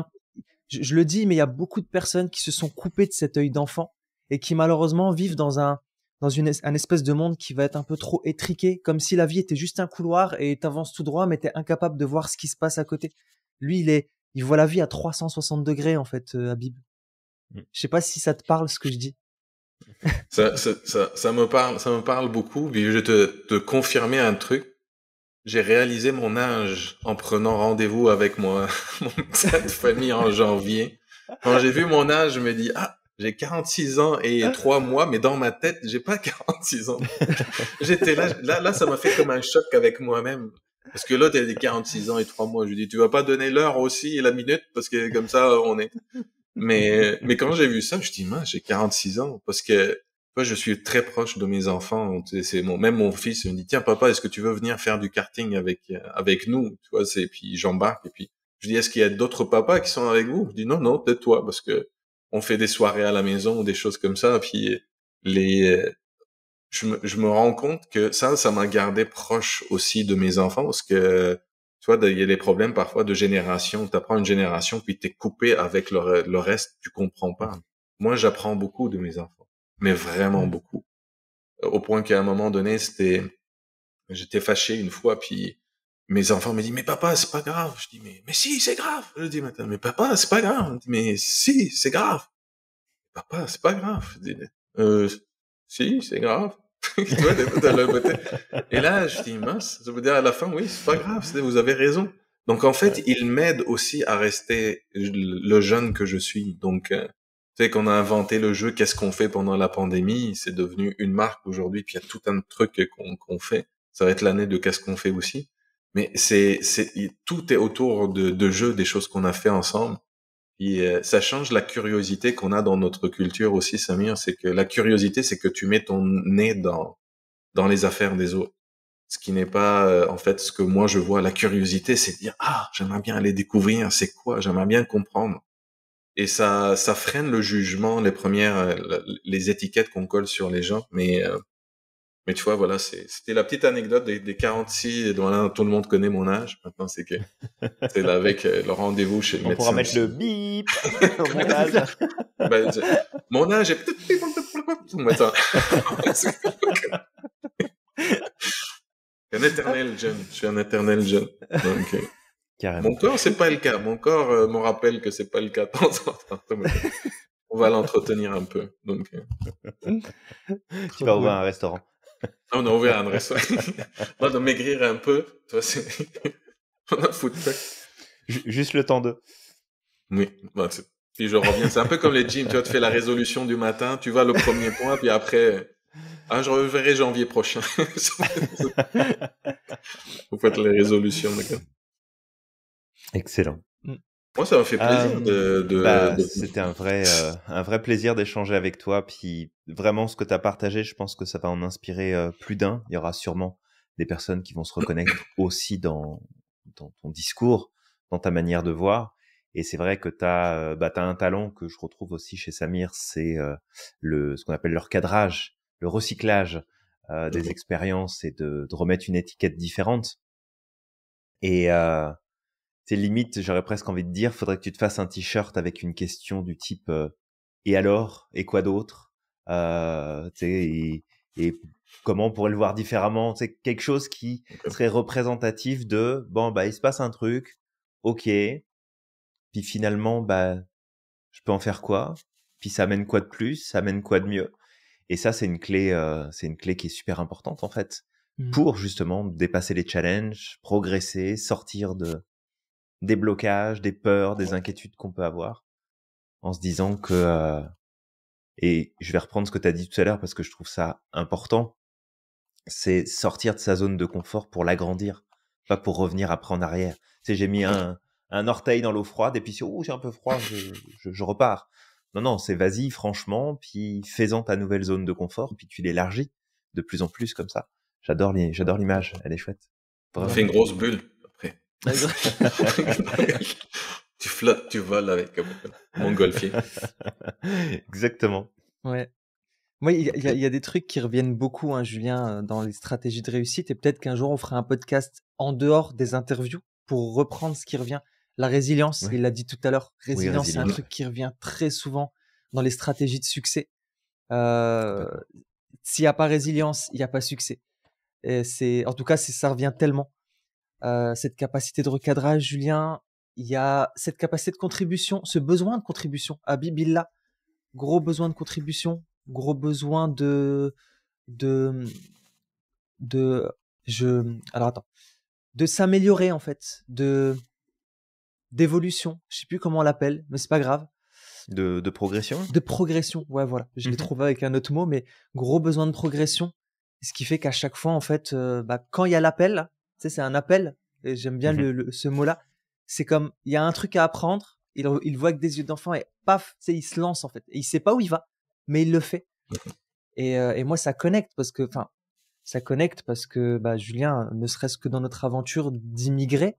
je, je le dis, mais il y a beaucoup de personnes qui se sont coupées de cet œil d'enfant et qui malheureusement vivent dans un dans une, un espèce de monde qui va être un peu trop étriqué, comme si la vie était juste un couloir et t'avances tout droit, mais t'es incapable de voir ce qui se passe à côté. Lui, il est, il voit la vie à 360 degrés en fait, à euh, Habib. Mm. Je sais pas si ça te parle ce que je dis. ça, me parle, ça me parle beaucoup. mais je vais te, te confirmer un truc. J'ai réalisé mon âge en prenant rendez-vous avec moi, mon, de famille en janvier. Quand j'ai vu mon âge, je me dis ah j'ai 46 ans et 3 ah. mois, mais dans ma tête, j'ai pas 46 ans. J'étais là, là, là, ça m'a fait comme un choc avec moi-même. Parce que l'autre, elle a 46 ans et 3 mois. Je lui dis, tu vas pas donner l'heure aussi et la minute, parce que comme ça, on est. Mais, mais quand j'ai vu ça, je dis, mince, j'ai 46 ans. Parce que, moi, je suis très proche de mes enfants. C'est mon, même mon fils, me dit, tiens, papa, est-ce que tu veux venir faire du karting avec, euh, avec nous? Tu vois, c'est, puis j'embarque. Et puis, je dis, est-ce qu'il y a d'autres papas qui sont avec vous? Je dis, non, non, peut toi, parce que, on fait des soirées à la maison ou des choses comme ça. Puis les, je me, rends compte que ça, ça m'a gardé proche aussi de mes enfants parce que tu vois, il y a des problèmes parfois de génération. Tu apprends une génération puis t'es coupé avec le, le reste, tu comprends pas. Mmh. Moi, j'apprends beaucoup de mes enfants, mais vraiment mmh. beaucoup. Au point qu'à un moment donné, c'était, j'étais fâché une fois puis mes enfants me disent mais papa c'est pas grave je dis mais mais si c'est grave je dis maintenant mais papa c'est pas grave dis, mais si c'est grave papa c'est pas grave je dis euh, si c'est grave et là je dis mince je veux dire à la fin oui c'est pas grave vous avez raison donc en fait il m'aide aussi à rester le jeune que je suis donc euh, tu sais qu'on a inventé le jeu qu'est-ce qu'on fait pendant la pandémie c'est devenu une marque aujourd'hui puis il y a tout un truc qu'on qu'on fait ça va être l'année de qu'est-ce qu'on fait aussi mais c'est, tout est autour de, de jeux, des choses qu'on a fait ensemble. Et euh, ça change la curiosité qu'on a dans notre culture aussi, Samir. C'est que la curiosité, c'est que tu mets ton nez dans dans les affaires des autres. Ce qui n'est pas euh, en fait ce que moi je vois. La curiosité, c'est dire ah j'aimerais bien aller découvrir, c'est quoi, j'aimerais bien comprendre. Et ça ça freine le jugement, les premières euh, les étiquettes qu'on colle sur les gens. Mais mais tu vois, voilà, c'était la petite anecdote des, des 46. Voilà, tout le monde connaît mon âge. Maintenant, c'est que c'est avec euh, le rendez-vous chez le médecin. On pourra mettre le bip. mon âge. Bah, mon âge est peut-être un éternel jeune. Je suis un éternel jeune. Euh, mon corps, c'est pas le cas. Mon corps euh, me rappelle que c'est pas le cas. On va l'entretenir un peu. tu vas ouvrir un restaurant. Ah, on a ouvert un ça. on a maigrir un peu. on a foutu. Juste le temps de. Oui. puis je reviens. C'est un peu comme les gyms. Tu vois, fais la résolution du matin, tu vas le premier point, puis après, ah, je reverrai janvier prochain. Vous faites les résolutions, Excellent. Moi, ça m'a fait plaisir. Euh, de, bah, de, C'était un vrai, euh, un vrai plaisir d'échanger avec toi. Puis vraiment, ce que tu as partagé, je pense que ça va en inspirer euh, plus d'un. Il y aura sûrement des personnes qui vont se reconnaître aussi dans, dans ton discours, dans ta manière de voir. Et c'est vrai que tu as, bah, as un talent que je retrouve aussi chez Samir, c'est le ce qu'on appelle le cadrage, le recyclage des expériences et de, de remettre une étiquette différente. Et euh, c'est limite, j'aurais presque envie de dire, faudrait que tu te fasses un t-shirt avec une question du type euh, et alors et quoi d'autre euh, et, et, comment on pourrait le voir différemment C'est quelque chose qui serait représentatif de bon bah il se passe un truc, ok, puis finalement bah je peux en faire quoi Puis ça amène quoi de plus Ça amène quoi de mieux Et ça c'est une clé, euh, c'est une clé qui est super importante en fait mmh. pour justement dépasser les challenges, progresser, sortir de des blocages, des peurs, des inquiétudes qu'on peut avoir, en se disant que, et je vais reprendre ce que tu as dit tout à l'heure parce que je trouve ça important, c'est sortir de sa zone de confort pour l'agrandir, pas pour revenir après en arrière. Tu sais, j'ai mis un, orteil dans l'eau froide et puis oh, j'ai un peu froid, je, repars. Non, non, c'est vas-y franchement, puis faisant ta nouvelle zone de confort, puis tu l'élargis de plus en plus comme ça. J'adore, j'adore l'image, elle est chouette. On fait une grosse bulle tu flottes, tu voles avec euh, mon golfier Exactement. Ouais. Moi, il y, a des trucs qui reviennent beaucoup, hein, Julien, euh, dans les stratégies de réussite. Et peut-être qu'un jour, on fera un podcast en dehors des interviews pour reprendre ce qui revient. La résilience, il l'a dit tout à l'heure. Résilience, c'est un truc qui revient très souvent dans les stratégies de succès. Euh, s'il n'y a pas résilience, il n'y a pas succès. Et c'est, en tout cas, ça revient tellement. Euh, cette capacité de recadrage, Julien, il y a cette capacité de contribution, ce besoin de contribution à gros besoin de contribution, gros besoin de de de je alors attends de s'améliorer en fait, de d'évolution, je sais plus comment on l'appelle, mais c'est pas grave. De, progression De progression, ouais, voilà. Je vais mmh trouvé avec un autre mot, mais gros besoin de progression. Ce qui fait qu'à chaque fois, en fait, euh, bah, quand il y a l'appel, c'est un appel. J'aime bien mmh ce mot-là. C'est comme, il y a un truc à apprendre. Il, voit avec des yeux d'enfant et paf, tu il se lance en fait. Et il sait pas où il va, mais il le fait. Euh, et, moi, ça connecte parce que, enfin, ça connecte parce que, bah, Julien, ne serait-ce que dans notre aventure d'immigrer,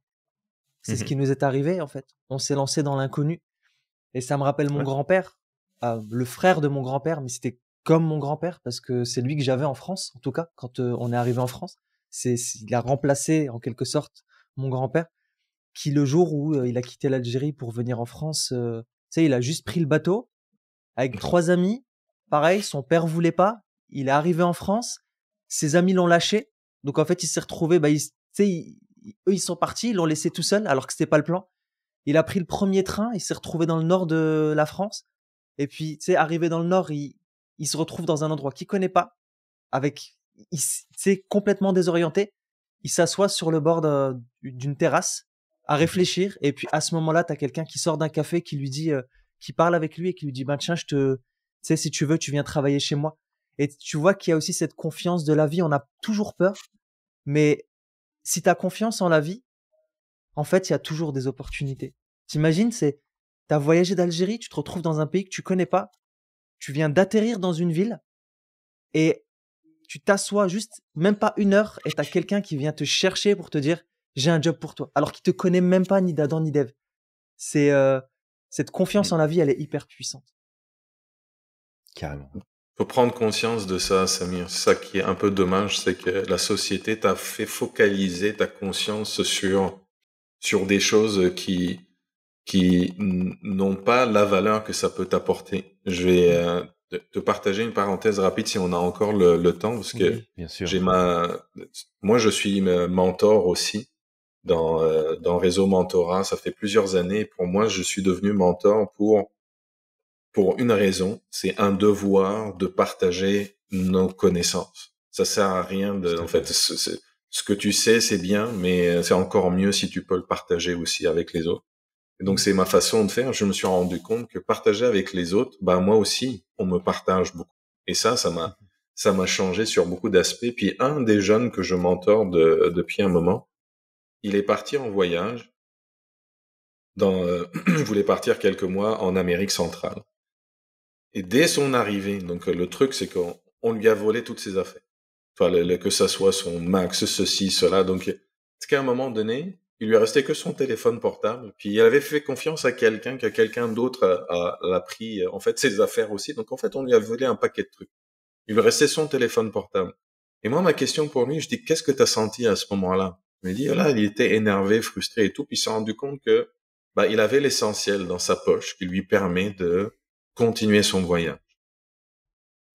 c'est ce mmh qui nous est arrivé en fait. On s'est lancé dans l'inconnu. Et ça me rappelle mon grand-père, le frère de mon grand-père, mais c'était comme mon grand-père parce que c'est lui que j'avais en France, en tout cas, quand euh, on est arrivé en France. C'est, il a remplacé en quelque sorte mon grand-père qui le jour où euh, il a quitté l'Algérie pour venir en France, euh, tu sais, il a juste pris le bateau avec trois amis. Pareil, son père voulait pas. Il est arrivé en France. Ses amis l'ont lâché. Donc en fait, il s'est retrouvé. Bah, il, sais, eux, ils sont partis. Ils l'ont laissé tout seul alors que c'était pas le plan. Il a pris le premier train. Il s'est retrouvé dans le nord de la France. Et puis, tu sais, arrivé dans le nord, il, il se retrouve dans un endroit qu'il connaît pas, avec il s'est complètement désorienté. Il s'assoit sur le bord d'une terrasse à mmh réfléchir. Et puis à ce moment-là, tu as quelqu'un qui sort d'un café qui lui dit, qui parle avec lui et qui lui dit, ben tiens, je te, tu sais, si tu veux, tu viens travailler chez moi. Et tu vois qu'il y a aussi cette confiance de la vie. On a toujours peur, mais si tu as confiance en la vie, en fait, il y a toujours des opportunités. T'imagines, c'est, as voyagé d'Algérie, tu te retrouves dans un pays que tu connais pas, tu viens d'atterrir dans une ville, et tu t'assois juste même pas une heure et t'as quelqu'un qui vient te chercher pour te dire j'ai un job pour toi, alors qu'il te connaît même pas ni d'Adam ni Dev. C'est euh, cette confiance mm. en la vie, elle est hyper puissante. Carrément. Faut prendre conscience de ça, Samir. Ça qui est un peu dommage, c'est que la société t'a fait focaliser ta conscience sur sur des choses qui qui n'ont pas la valeur que ça peut t'apporter. Je vais euh, de, partager une parenthèse rapide si on a encore le, temps, parce que j'ai ma, moi je suis mentor aussi dans euh, dans réseau mentorat. Ça fait plusieurs années. Pour moi, je suis devenu mentor pour pour une raison, c'est un devoir de partager nos connaissances. Ça sert à rien de, en fait, ce que tu sais, c'est bien, mais euh, c'est encore mieux si tu peux le partager aussi avec les autres donc c'est ma façon de faire. Je me suis rendu compte que partager avec les autres, bah moi aussi, on me partage beaucoup. Et ça, ça m'a ça m'a changé sur beaucoup d'aspects. Puis un des jeunes que je mentor de, depuis un moment, il est parti en voyage. Dans, euh, voulait partir quelques mois en Amérique centrale. Et dès son arrivée, donc le truc, c'est qu'on lui a volé toutes ses affaires. Enfin, le, que ça soit son max, ceci, cela. Donc, c'est qu'à un moment donné, il lui restait que son téléphone portable. Puis il avait fait confiance à quelqu'un, que quelqu'un d'autre a, pris euh, en fait ses affaires aussi. Donc en fait, on lui a volé un paquet de trucs. Il lui restait son téléphone portable. Et moi, ma question pour lui, je dis, qu'est-ce que tu as senti à ce moment-là Il me dit, oh là, il était énervé, frustré et tout. Puis il s'est rendu compte que bah, il avait l'essentiel dans sa poche qui lui permet de continuer son voyage.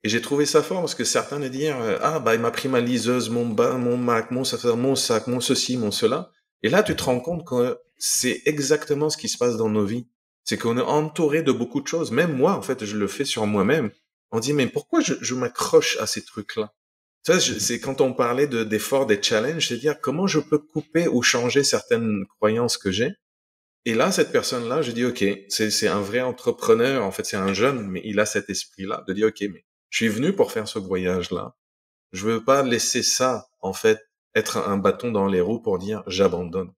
Et j'ai trouvé ça fort parce que certains de dire, euh, ah bah il m'a pris ma liseuse, mon bain, mon Mac, mon, mon sac, mon ceci, mon cela. Et là, tu te rends compte que c'est exactement ce qui se passe dans nos vies. C'est qu'on est entouré de beaucoup de choses. Même moi, en fait, je le fais sur moi-même. On dit, mais pourquoi je, m'accroche à ces trucs-là? Tu mmh. c'est quand on parlait de, d'efforts, des challenges, c'est à dire comment je peux couper ou changer certaines croyances que j'ai. Et là, cette personne-là, je dis, OK, c'est, c'est un vrai entrepreneur. En fait, c'est un jeune, mais il a cet esprit-là de dire, OK, mais je suis venu pour faire ce voyage-là. Je veux pas laisser ça, en fait, être un bâton dans les roues pour dire j'abandonne.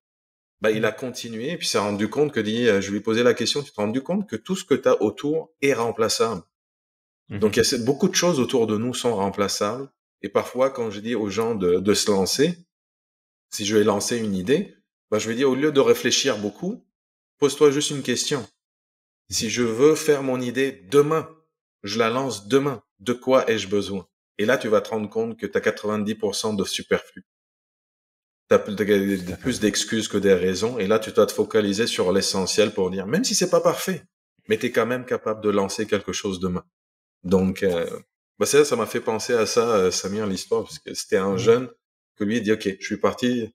Bah, il a continué, et puis s'est rendu compte que euh, je lui posais la question, tu t'es rendu compte que tout ce que tu as autour est remplaçable. Mmh Donc, il y a beaucoup de choses autour de nous sont remplaçables. Et parfois, quand je dis aux gens de, se lancer, si je vais lancer une idée, bah, je vais dire, au lieu de réfléchir beaucoup, pose-toi juste une question. Mmh si je veux faire mon idée demain, je la lance demain. De quoi ai-je besoin? Et là, tu vas te rendre compte que tu as 90% de superflu. T'as plus d'excuses que des raisons. Et là, tu dois te focaliser sur l'essentiel pour dire, même si c'est pas parfait, mais t'es quand même capable de lancer quelque chose demain. Donc, euh, bah ça, ça m'a fait penser à ça, euh, Samir, l'histoire, parce que c'était un mmh. jeune que lui, il dit, OK, je suis parti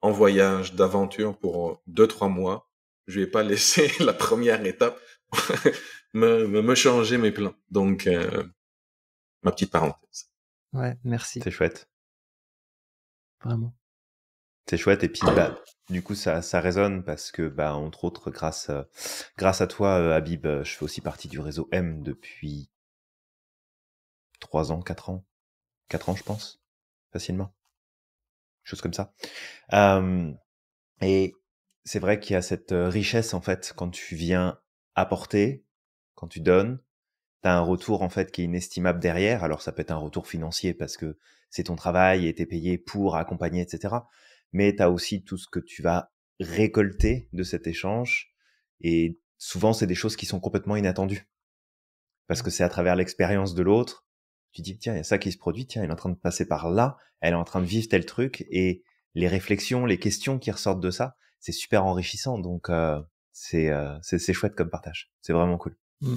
en voyage d'aventure pour euh, deux, trois mois. Je vais pas laisser la première étape me, me, changer mes plans. Donc, euh, ma petite parenthèse. Ouais, merci. C'est chouette. Vraiment. C'est chouette. Et puis, bah, du coup, ça, ça résonne parce que, bah, entre autres, grâce, euh, grâce à toi, euh, Habib, euh, je fais aussi partie du réseau M depuis 3 ans, 4 ans. 4 ans, je pense. Facilement. Chose comme ça. et c'est vrai qu'il y a cette richesse, en fait, quand tu viens apporter, quand tu donnes, t'as un retour, en fait, qui est inestimable derrière. Alors, ça peut être un retour financier parce que c'est ton travail et t'es payé pour accompagner, etc mais tu as aussi tout ce que tu vas récolter de cet échange. Et souvent, c'est des choses qui sont complètement inattendues. Parce que mmh. c'est à travers l'expérience de l'autre, tu dis, tiens, il y a ça qui se produit, tiens, elle est en train de passer par là, elle est en train de vivre tel truc, et les réflexions, les questions qui ressortent de ça, c'est super enrichissant. Donc, euh, c'est euh, chouette comme partage. C'est vraiment cool. Mmh.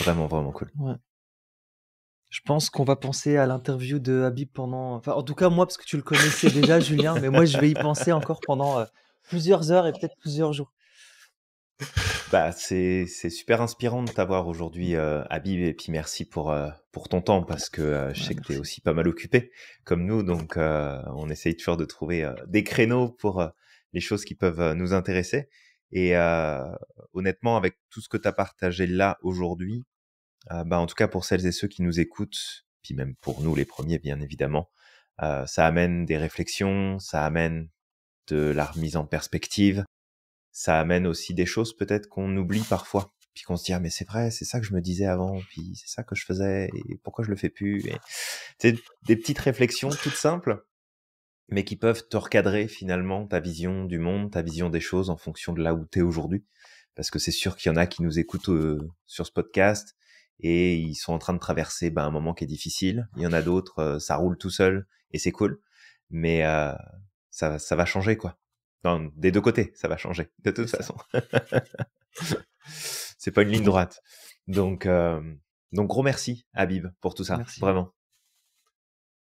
Vraiment, vraiment cool. Je pense qu'on va penser à l'interview de Habib pendant. Enfin, en tout cas, moi, parce que tu le connaissais déjà, Julien, mais moi, je vais y penser encore pendant euh, plusieurs heures et peut-être plusieurs jours. Bah, c'est super inspirant de t'avoir aujourd'hui, euh, Habib, et puis merci pour, euh, pour ton temps, parce que je sais que tu es aussi pas mal occupé, comme nous, donc on essaye toujours de trouver des créneaux pour les choses qui peuvent nous intéresser. Et honnêtement, avec tout ce que tu as partagé là aujourd'hui, ah, bah, en tout cas pour celles et ceux qui nous écoutent, puis même pour nous les premiers, bien évidemment, euh, ça amène des réflexions, ça amène de la remise en perspective, ça amène aussi des choses peut-être qu'on oublie parfois, puis qu'on se dit «Ah, mais c'est vrai, c'est ça que je me disais avant, puis c'est ça que je faisais, et pourquoi je le fais plus. C'est des petites réflexions toutes simples, mais qui peuvent te recadrer finalement ta vision du monde, ta vision des choses en fonction de là où tu es aujourd'hui. Parce que c'est sûr qu'il y en a qui nous écoutent euh, sur ce podcast, et ils sont en train de traverser ben, un moment qui est difficile. Il y en a d'autres, euh, ça roule tout seul et c'est cool, mais euh, ça, ça, va changer quoi. des deux côtés, ça va changer de toute façon. c'est pas une ligne droite. Donc, euh, donc gros merci Habib pour tout ça, vraiment.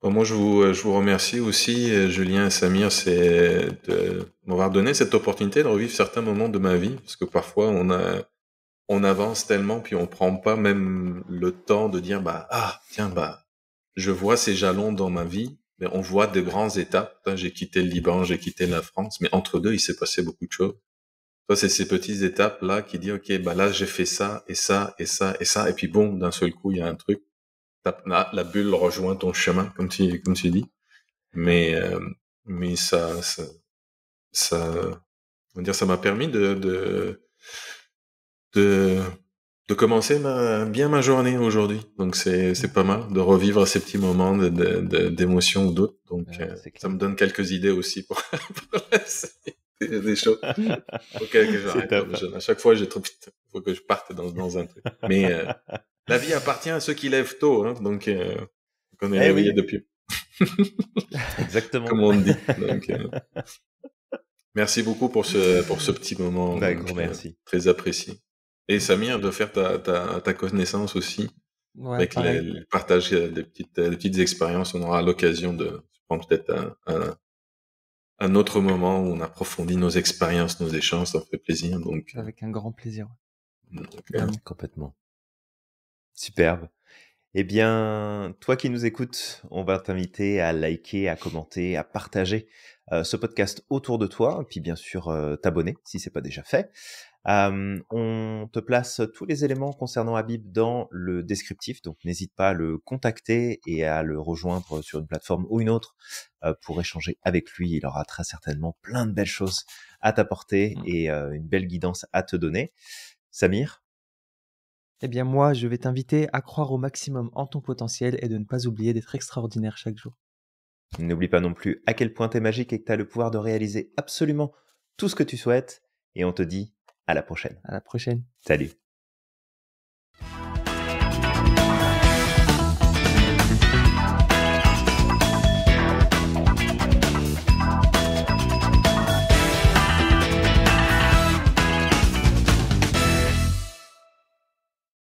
moi, je vous, remercie aussi, Julien et Samir, c'est de m'avoir donné cette opportunité de revivre certains moments de ma vie, parce que parfois on a on avance tellement puis on prend pas même le temps de dire bah ah tiens bah je vois ces jalons dans ma vie mais on voit de grandes étapes j'ai quitté le Liban j'ai quitté la France mais entre deux il s'est passé beaucoup de choses toi c'est ces petites étapes là qui disent « ok bah là j'ai fait ça et ça et ça et ça et puis bon d'un seul coup il y a un truc la, la, bulle rejoint ton chemin comme tu comme tu dis mais euh, mais ça ça, ça on va dire ça m'a permis de de, de commencer ma, bien ma journée aujourd'hui. Donc c'est pas mal de revivre ces petits moments d'émotion ou d'autres. Donc ah, euh, ça me donne quelques idées aussi pour, pour des, choses. auxquelles hein, que, À chaque fois, j'ai trop vite. Faut que je parte dans, dans un truc. Mais euh, la vie appartient à ceux qui lèvent tôt. Hein, donc euh, on est eh réveillé depuis. Exactement. Comme on dit. Merci beaucoup pour ce, pour ce petit moment. Bah, merci. Très apprécié. Et Samir, de faire ta, ta, ta connaissance aussi, avec le partage euh, des petites, euh, petites expériences, on aura l'occasion de prendre peut-être un, un, autre moment où on approfondit nos expériences, nos échanges, ça fait plaisir. Donc... Euh, avec un grand plaisir. Complètement. Superbe. Eh bien, toi qui nous écoutes, on va t'inviter à liker, à commenter, à partager ce podcast autour de toi, et puis bien sûr t'abonner si c'est pas déjà fait. Euh, on te place tous les éléments concernant Habib dans le descriptif, donc n'hésite pas à le contacter et à le rejoindre sur une plateforme ou une autre euh, pour échanger avec lui. Il aura très certainement plein de belles choses à t'apporter mmh. et euh, une belle guidance à te donner. Samir Eh bien moi, je vais t'inviter à croire au maximum en ton potentiel et de ne pas oublier d'être extraordinaire chaque jour. N'oublie pas non plus à quel point es magique et que as le pouvoir de réaliser absolument tout ce que tu souhaites. Et on te dit à la prochaine. À la prochaine. Salut.